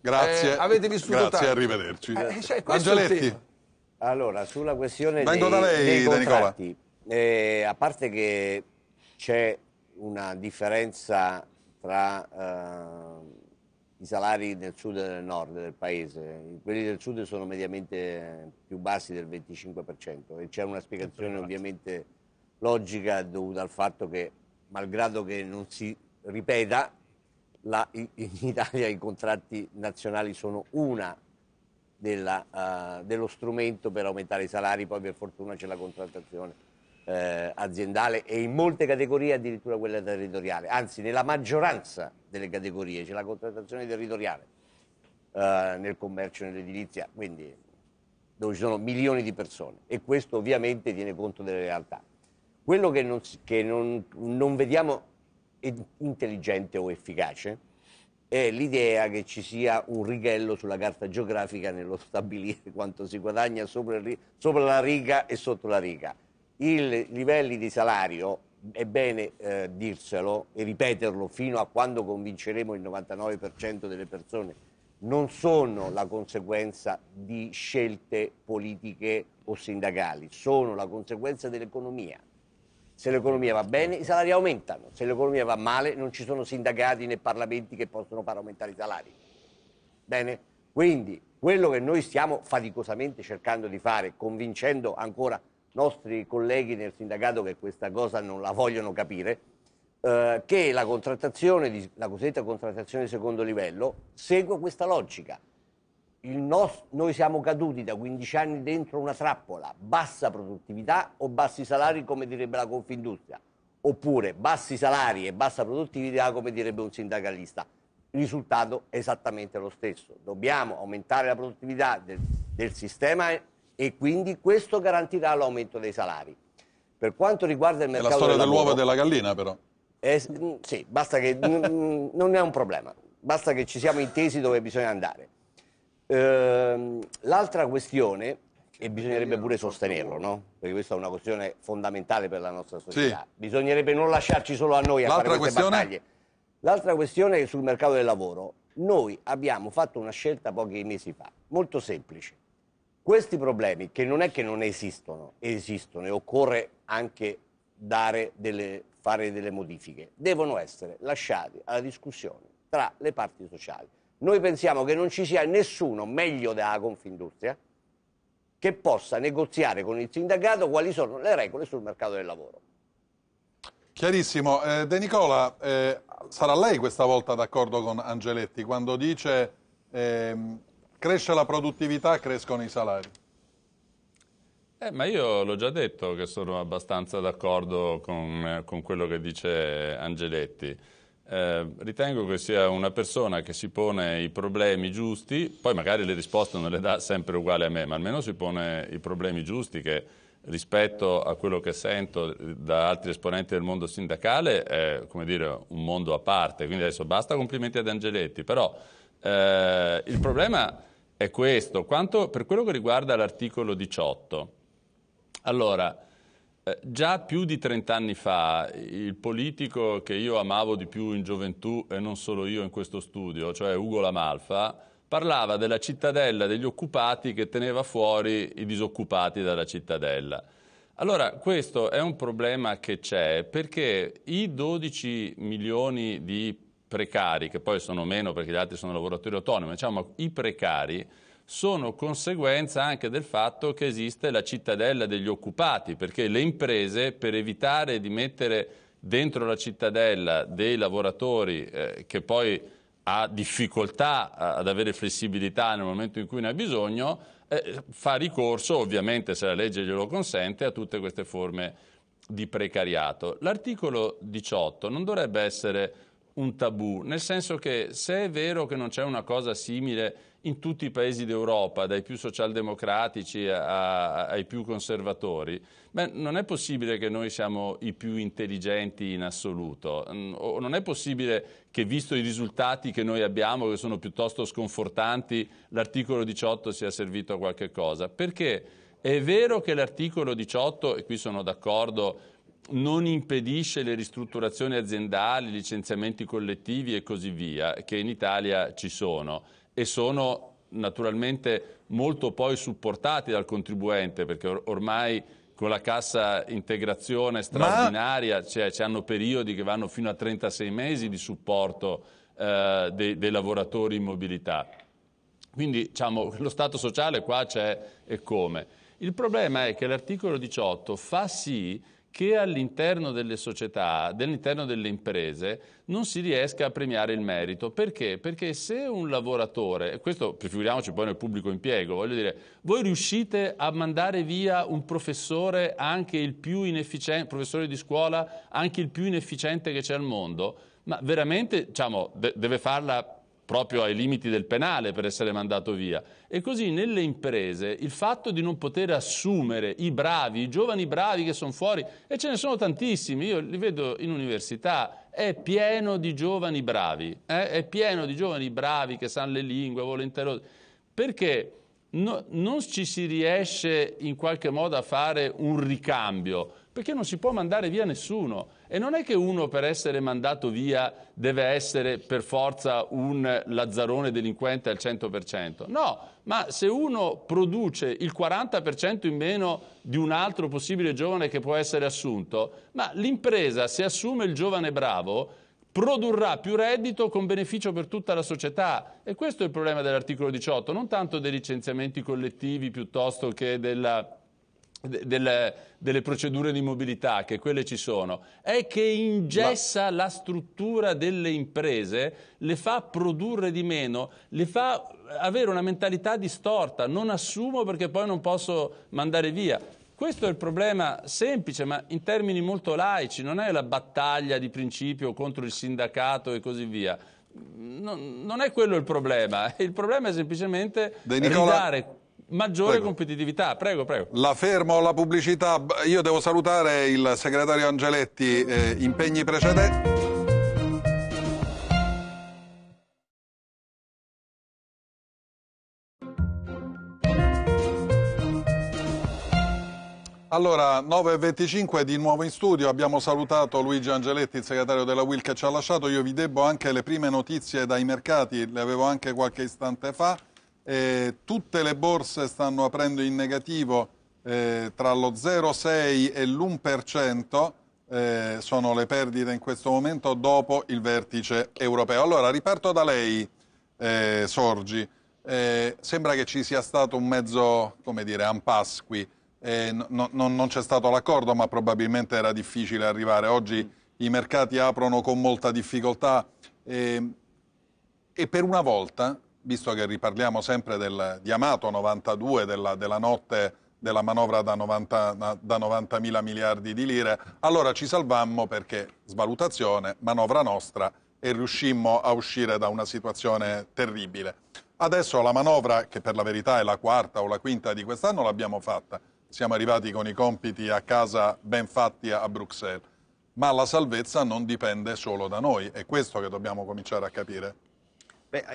grazie, eh, avete vissuto grazie, tanto. arrivederci. Eh, cioè, Angeletti. Allora, sulla questione Vengo dei, da lei, dei contratti, da eh, a parte che c'è una differenza tra eh, i salari del sud e del nord del paese. Quelli del sud sono mediamente più bassi del 25% e c'è una spiegazione ovviamente logica dovuta al fatto che, malgrado che non si ripeta, la, in Italia i contratti nazionali sono una della, uh, dello strumento per aumentare i salari, poi per fortuna c'è la contrattazione eh, aziendale e in molte categorie addirittura quella territoriale, anzi nella maggioranza delle categorie c'è la contrattazione territoriale eh, nel commercio e nell'edilizia, quindi dove ci sono milioni di persone e questo ovviamente tiene conto delle realtà. Quello che non, che non, non vediamo intelligente o efficace è l'idea che ci sia un righello sulla carta geografica nello stabilire quanto si guadagna sopra, sopra la riga e sotto la riga i livelli di salario, è bene eh, dirselo e ripeterlo fino a quando convinceremo il 99% delle persone, non sono la conseguenza di scelte politiche o sindacali, sono la conseguenza dell'economia. Se l'economia va bene i salari aumentano, se l'economia va male non ci sono sindacati né parlamenti che possono far aumentare i salari. Bene? Quindi quello che noi stiamo faticosamente cercando di fare, convincendo ancora nostri colleghi nel sindacato che questa cosa non la vogliono capire, eh, che la, contrattazione, la cosiddetta contrattazione di secondo livello segue questa logica. Nostro, noi siamo caduti da 15 anni dentro una trappola, bassa produttività o bassi salari come direbbe la Confindustria, oppure bassi salari e bassa produttività come direbbe un sindacalista. Il risultato è esattamente lo stesso. Dobbiamo aumentare la produttività del, del sistema e quindi questo garantirà l'aumento dei salari. Per quanto riguarda il mercato... del lavoro... È la storia dell'uovo e della gallina però. Eh, mm, sì, basta che... non è un problema, basta che ci siamo intesi dove bisogna andare. Eh, l'altra questione, e bisognerebbe pure sostenerlo, no? Perché questa è una questione fondamentale per la nostra società. Sì. Bisognerebbe non lasciarci solo a noi a fare queste questione... battaglie. L'altra questione è sul mercato del lavoro. Noi abbiamo fatto una scelta pochi mesi fa, molto semplice. Questi problemi, che non è che non esistono, esistono e occorre anche delle, fare delle modifiche, devono essere lasciati alla discussione tra le parti sociali. Noi pensiamo che non ci sia nessuno meglio della Confindustria che possa negoziare con il sindacato quali sono le regole sul mercato del lavoro. Chiarissimo. Eh, De Nicola, eh, sarà lei questa volta d'accordo con Angeletti quando dice... Ehm cresce la produttività, crescono i salari. Eh, ma io l'ho già detto che sono abbastanza d'accordo con, con quello che dice Angeletti. Eh, ritengo che sia una persona che si pone i problemi giusti, poi magari le risposte non le dà sempre uguali a me, ma almeno si pone i problemi giusti che rispetto a quello che sento da altri esponenti del mondo sindacale è dire, un mondo a parte. Quindi adesso basta complimenti ad Angeletti, però eh, il problema è questo. Quanto, per quello che riguarda l'articolo 18, allora, eh, già più di 30 anni fa il politico che io amavo di più in gioventù e non solo io in questo studio, cioè Ugo Lamalfa, parlava della cittadella degli occupati che teneva fuori i disoccupati dalla cittadella. Allora, questo è un problema che c'è perché i 12 milioni di persone precari, che poi sono meno perché gli altri sono lavoratori autonomi, diciamo i precari sono conseguenza anche del fatto che esiste la cittadella degli occupati, perché le imprese per evitare di mettere dentro la cittadella dei lavoratori eh, che poi ha difficoltà ad avere flessibilità nel momento in cui ne ha bisogno, eh, fa ricorso, ovviamente se la legge glielo consente, a tutte queste forme di precariato. L'articolo 18 non dovrebbe essere un tabù, nel senso che se è vero che non c'è una cosa simile in tutti i paesi d'Europa, dai più socialdemocratici a, a, ai più conservatori, beh, non è possibile che noi siamo i più intelligenti in assoluto, mm, o non è possibile che visto i risultati che noi abbiamo, che sono piuttosto sconfortanti, l'articolo 18 sia servito a qualche cosa, perché è vero che l'articolo 18, e qui sono d'accordo non impedisce le ristrutturazioni aziendali, licenziamenti collettivi e così via, che in Italia ci sono e sono naturalmente molto poi supportati dal contribuente perché or- ormai con la cassa integrazione straordinaria Ma... cioè, ci hanno periodi che vanno fino a 36 mesi di supporto eh, dei, dei lavoratori in mobilità. Quindi diciamo, lo Stato sociale qua c'è e come. Il problema è che l'articolo 18 fa sì che all'interno delle società, all'interno delle imprese, non si riesca a premiare il merito. Perché? Perché se un lavoratore, e questo prefiguriamoci poi nel pubblico impiego, voglio dire, voi riuscite a mandare via un professore, anche il più inefficiente, professore di scuola, anche il più inefficiente che c'è al mondo, ma veramente diciamo, de- deve farla proprio ai limiti del penale per essere mandato via. E così nelle imprese il fatto di non poter assumere i bravi, i giovani bravi che sono fuori, e ce ne sono tantissimi, io li vedo in università, è pieno di giovani bravi, eh? è pieno di giovani bravi che sanno le lingue volenterosi, perché no, non ci si riesce in qualche modo a fare un ricambio, perché non si può mandare via nessuno. E non è che uno per essere mandato via deve essere per forza un lazzarone delinquente al 100%. No, ma se uno produce il 40% in meno di un altro possibile giovane che può essere assunto, ma l'impresa se assume il giovane bravo produrrà più reddito con beneficio per tutta la società. E questo è il problema dell'articolo 18, non tanto dei licenziamenti collettivi piuttosto che della delle, delle, procedure di mobilità, che quelle ci sono, è che ingessa la struttura delle imprese, le fa produrre di meno, le fa avere una mentalità distorta, non assumo perché poi non posso mandare via. Questo è il problema semplice, ma in termini molto laici, non è la battaglia di principio contro il sindacato e così via. Non, non è quello il problema, il problema è semplicemente Dai, Nicola... ridare maggiore prego. competitività. Prego, prego. La fermo la pubblicità. Io devo salutare il segretario Angeletti, eh, impegni precedenti. Allora, 9.25 di nuovo in studio, abbiamo salutato Luigi Angeletti, il segretario della WIL che ci ha lasciato, io vi debbo anche le prime notizie dai mercati, le avevo anche qualche istante fa eh, tutte le borse stanno aprendo in negativo eh, tra lo 0,6 e l'1%. Eh, sono le perdite in questo momento dopo il vertice europeo. Allora, riparto da lei, eh, Sorgi. Eh, sembra che ci sia stato un mezzo, come dire, ampass qui. Eh, no, no, non c'è stato l'accordo, ma probabilmente era difficile arrivare. Oggi i mercati aprono con molta difficoltà ehm, e per una volta visto che riparliamo sempre del, di Amato 92, della, della notte della manovra da 90, da 90 mila miliardi di lire, allora ci salvammo perché svalutazione, manovra nostra e riuscimmo a uscire da una situazione terribile. Adesso la manovra, che per la verità è la quarta o la quinta di quest'anno, l'abbiamo fatta. Siamo arrivati con i compiti a casa ben fatti a Bruxelles. Ma la salvezza non dipende solo da noi, è questo che dobbiamo cominciare a capire. Beh,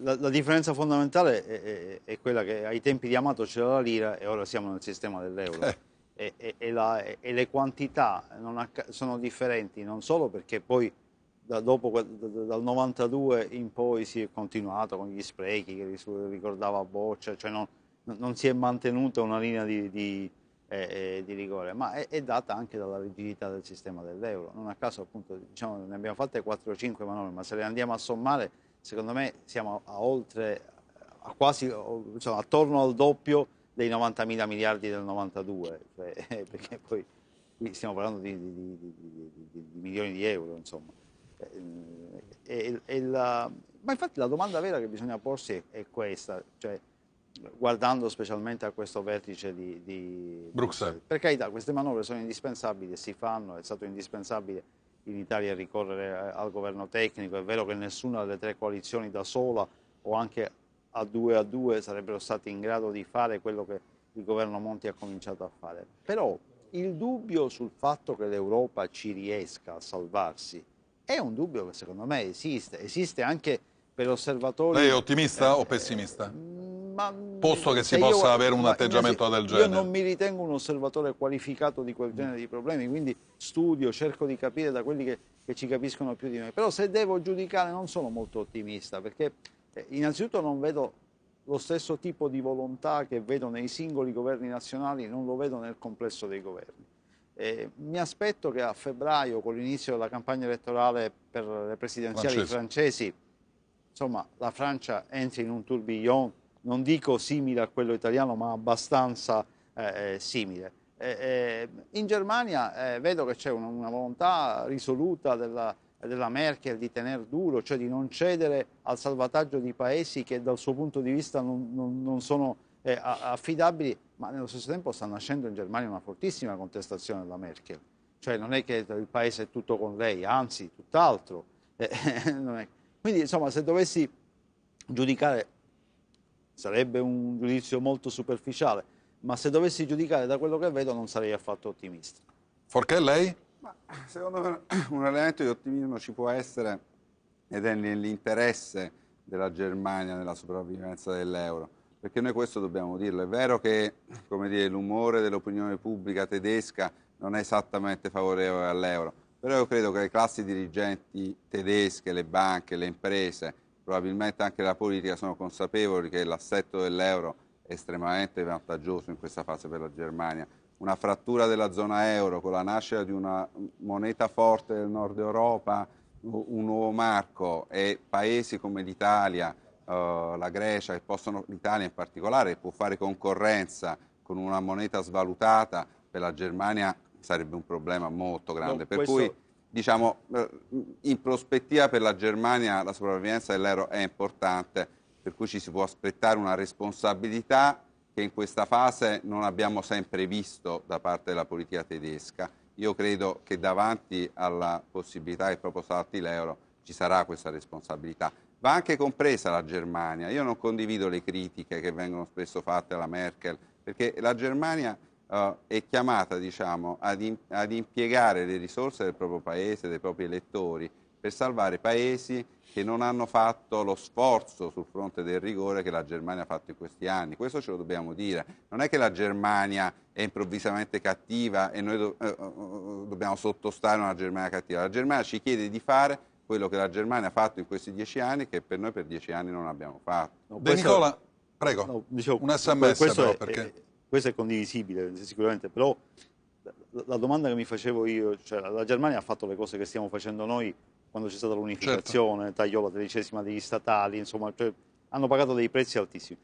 la, la, differenza fondamentale è, è, è, quella che ai tempi di Amato c'era la lira e ora siamo nel sistema dell'euro. Eh. E, e, e, la, e, le quantità acc- sono differenti, non solo perché poi da dopo, da, dal 92 in poi si è continuato con gli sprechi che ricordava Boccia, cioè non, non si è mantenuta una linea di, di, eh, eh, di rigore, ma è, è, data anche dalla rigidità del sistema dell'euro. Non a caso appunto diciamo, ne abbiamo fatte 4 5 manovre, ma se le andiamo a sommare secondo me siamo a oltre, a quasi, insomma, attorno al doppio dei 90 mila miliardi del 92, cioè, perché poi qui stiamo parlando di, di, di, di, milioni di euro, insomma. Eh, e, e la, ma infatti la domanda vera che bisogna porsi è, questa, cioè, guardando specialmente a questo vertice di, Bruxelles. Per carità, queste manovre sono indispensabili si fanno, è stato indispensabile in Italia ricorrere eh, al governo tecnico, è vero che nessuna delle tre coalizioni da sola o anche a due a due sarebbero stati in grado di fare quello che il governo Monti ha cominciato a fare. Però il dubbio sul fatto che l'Europa ci riesca a salvarsi è un dubbio che secondo me esiste, esiste anche per osservatori... Lei è ottimista eh, o pessimista? Eh, ma, posto che si possa io, avere un atteggiamento del genere. Io non mi ritengo un osservatore qualificato di quel genere di problemi, quindi studio, cerco di capire da quelli che, che ci capiscono più di me. Però se devo giudicare non sono molto ottimista, perché eh, innanzitutto non vedo lo stesso tipo di volontà che vedo nei singoli governi nazionali, non lo vedo nel complesso dei governi. Eh, mi aspetto che a febbraio, con l'inizio della campagna elettorale per le presidenziali francesi, francesi insomma, la Francia entri in un tourbillon non dico simile a quello italiano, ma abbastanza eh, eh simile. Eh, eh, in Germania eh, vedo che c'è una, una, volontà risoluta della, della Merkel di tenere duro, cioè di non cedere al salvataggio di paesi che dal suo punto di vista non, non, non sono affidabili, ma nello stesso tempo sta nascendo in Germania una fortissima contestazione della Merkel. Cioè non è che il paese è tutto con lei, anzi tutt'altro. Quindi insomma se dovessi giudicare Sarebbe un giudizio molto superficiale, ma se dovessi giudicare da quello che vedo non sarei affatto ottimista. Forché lei? Ma, secondo me un elemento di ottimismo ci può essere ed è nell'interesse della Germania nella sopravvivenza dell'euro. Perché noi questo dobbiamo dirlo. È vero che l'umore dell'opinione pubblica tedesca non è esattamente favorevole all'euro, però io credo che le classi dirigenti tedesche, le banche, le imprese, probabilmente anche la politica sono consapevoli che l'assetto dell'euro è estremamente vantaggioso in questa fase per la Germania. Una frattura della zona euro con la nascita di una moneta forte del nord Europa, un nuovo marco e paesi come l'Italia, eh, la Grecia, che possono, l'Italia in particolare, può fare concorrenza con una moneta svalutata, per la Germania sarebbe un problema molto grande. No, per questo... cui diciamo, eh, in prospettiva per la Germania la sopravvivenza dell'euro è importante, per cui ci si può aspettare una responsabilità che in questa fase non abbiamo sempre visto da parte della politica tedesca. Io credo che davanti alla possibilità che proprio salti l'euro ci sarà questa responsabilità. Va anche compresa la Germania. Io non condivido le critiche che vengono spesso fatte alla Merkel, perché la Germania uh, è chiamata diciamo, ad, in, ad, impiegare le risorse del proprio paese, dei propri elettori, per salvare paesi che non hanno fatto lo sforzo sul fronte del rigore che la Germania ha fatto in questi anni. Questo ce lo dobbiamo dire. Non è che la Germania è improvvisamente cattiva e noi do, uh, dobbiamo sottostare a una Germania cattiva. La Germania ci chiede di fare quello che la Germania ha fatto in questi dieci anni che per noi per dieci anni non abbiamo fatto. No, De Nicola, prego, no, dicevo, una sms però, perché questo è condivisibile sicuramente, però la domanda che mi facevo io, cioè la Germania ha fatto le cose che stiamo facendo noi quando c'è stata l'unificazione, certo. tagliò la tredicesima degli statali, insomma, cioè, hanno pagato dei prezzi altissimi.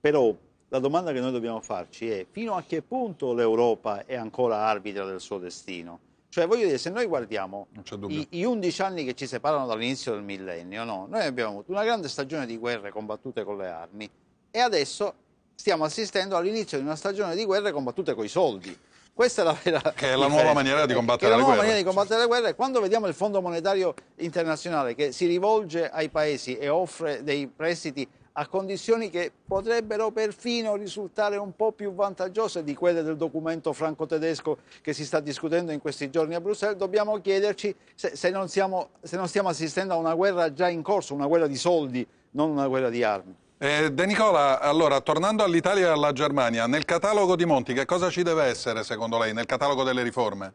Però la domanda che noi dobbiamo farci è fino a che punto l'Europa è ancora arbitra del suo destino? Cioè, voglio dire, se noi guardiamo gli, i 11 anni che ci separano dall'inizio del millennio, no? noi abbiamo avuto una grande stagione di guerre combattute con le armi e adesso stiamo assistendo all'inizio di una stagione di guerre combattute coi soldi. Questa è la vera che è la nuova maniera di combattere la, la nuova maniera di combattere la guerra quando vediamo il Fondo Monetario Internazionale che si rivolge ai paesi e offre dei prestiti a condizioni che potrebbero perfino risultare un po' più vantaggiose di quelle del documento franco-tedesco che si sta discutendo in questi giorni a Bruxelles, dobbiamo chiederci se, se, non, siamo, se non stiamo assistendo a una guerra già in corso, una guerra di soldi, non una guerra di armi. Eh, De Nicola, allora, tornando all'Italia e alla Germania, nel catalogo di Monti che cosa ci deve essere secondo lei, nel catalogo delle riforme?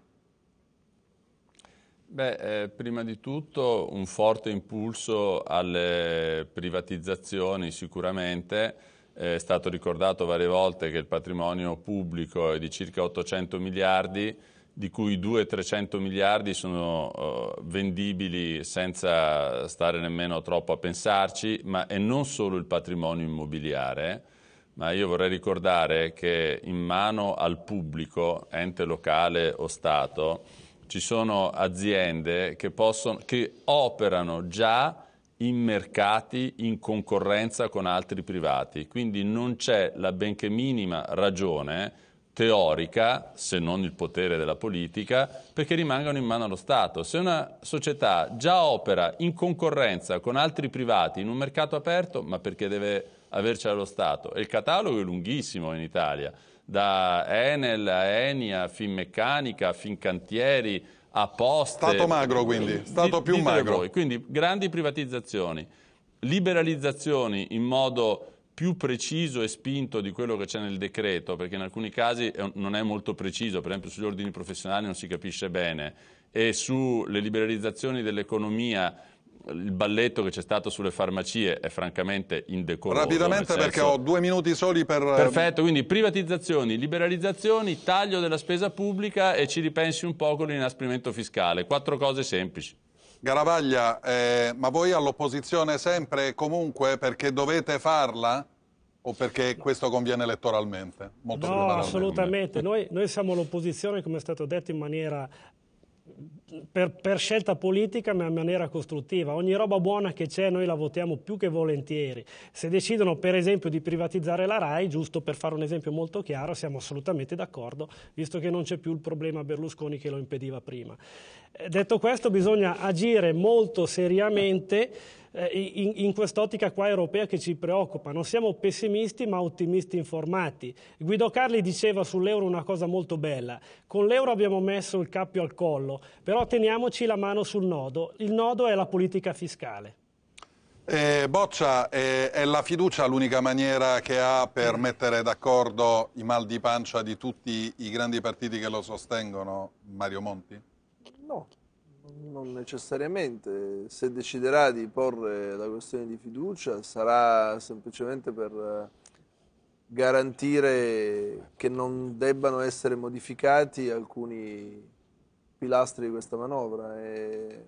Beh, eh, prima di tutto un forte impulso alle privatizzazioni sicuramente, è stato ricordato varie volte che il patrimonio pubblico è di circa 800 miliardi, di cui 200-300 miliardi sono uh, vendibili senza stare nemmeno troppo a pensarci, ma è non solo il patrimonio immobiliare, ma io vorrei ricordare che in mano al pubblico, ente locale o Stato, ci sono aziende che, possono, che operano già in mercati in concorrenza con altri privati, quindi non c'è la benché minima ragione teorica, se non il potere della politica, perché rimangano in mano allo Stato. Se una società già opera in concorrenza con altri privati in un mercato aperto, ma perché deve avercela lo Stato? E il catalogo è lunghissimo in Italia, da Enel a Enia, a Finmeccanica, a Fincantieri, a Poste. Stato magro quindi, stato più magro. Voi. Quindi grandi privatizzazioni, liberalizzazioni in modo più preciso e spinto di quello che c'è nel decreto, perché in alcuni casi non è molto preciso, per esempio sugli ordini professionali non si capisce bene, e sulle liberalizzazioni dell'economia il balletto che c'è stato sulle farmacie è francamente indecoroso. Rapidamente perché ho due minuti soli per... Eh, Perfetto, quindi privatizzazioni, liberalizzazioni, taglio della spesa pubblica e ci ripensi un po' con l'inasprimento fiscale. Quattro cose semplici. Garavaglia, eh, ma voi all'opposizione sempre e comunque perché dovete farla? O perché questo conviene elettoralmente? Molto no, assolutamente. Noi, noi siamo l'opposizione, come è stato detto in maniera per, per, scelta politica ma in maniera costruttiva. Ogni roba buona che c'è noi la votiamo più che volentieri. Se decidono per esempio di privatizzare la RAI, giusto per fare un esempio molto chiaro, siamo assolutamente d'accordo, visto che non c'è più il problema Berlusconi che lo impediva prima. Eh, detto questo bisogna agire molto seriamente eh, in, in quest'ottica qua europea che ci preoccupa. Non siamo pessimisti ma ottimisti informati. Guido Carli diceva sull'euro una cosa molto bella. Con l'euro abbiamo messo il cappio al collo, però teniamoci la mano sul nodo. Il nodo è la politica fiscale. Eh, Boccia, eh, è la fiducia l'unica maniera che ha per mm. mettere d'accordo i mal di pancia di tutti i grandi partiti che lo sostengono, Mario Monti? No, non necessariamente, se deciderà di porre la questione di fiducia sarà semplicemente per eh, garantire che non debbano essere modificati alcuni pilastri di questa manovra e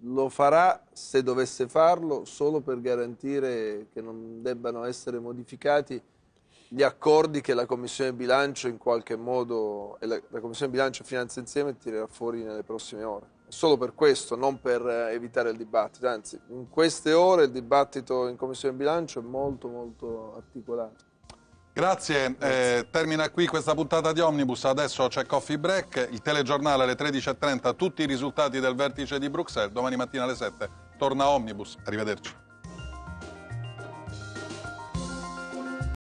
lo farà se dovesse farlo solo per garantire che non debbano essere modificati gli accordi che la Commissione Bilancio in qualche modo e la, la Commissione Bilancio e Finanza insieme tirerà fuori nelle prossime ore solo per questo, non per eh, evitare il dibattito. Anzi, in queste ore il dibattito in Commissione Bilancio è molto, molto articolato. Grazie, eh, Grazie. Eh, termina qui questa puntata di Omnibus, adesso c'è Coffee Break, il telegiornale alle 13.30, tutti i risultati del vertice di Bruxelles, domani mattina alle 7, torna Omnibus, arrivederci.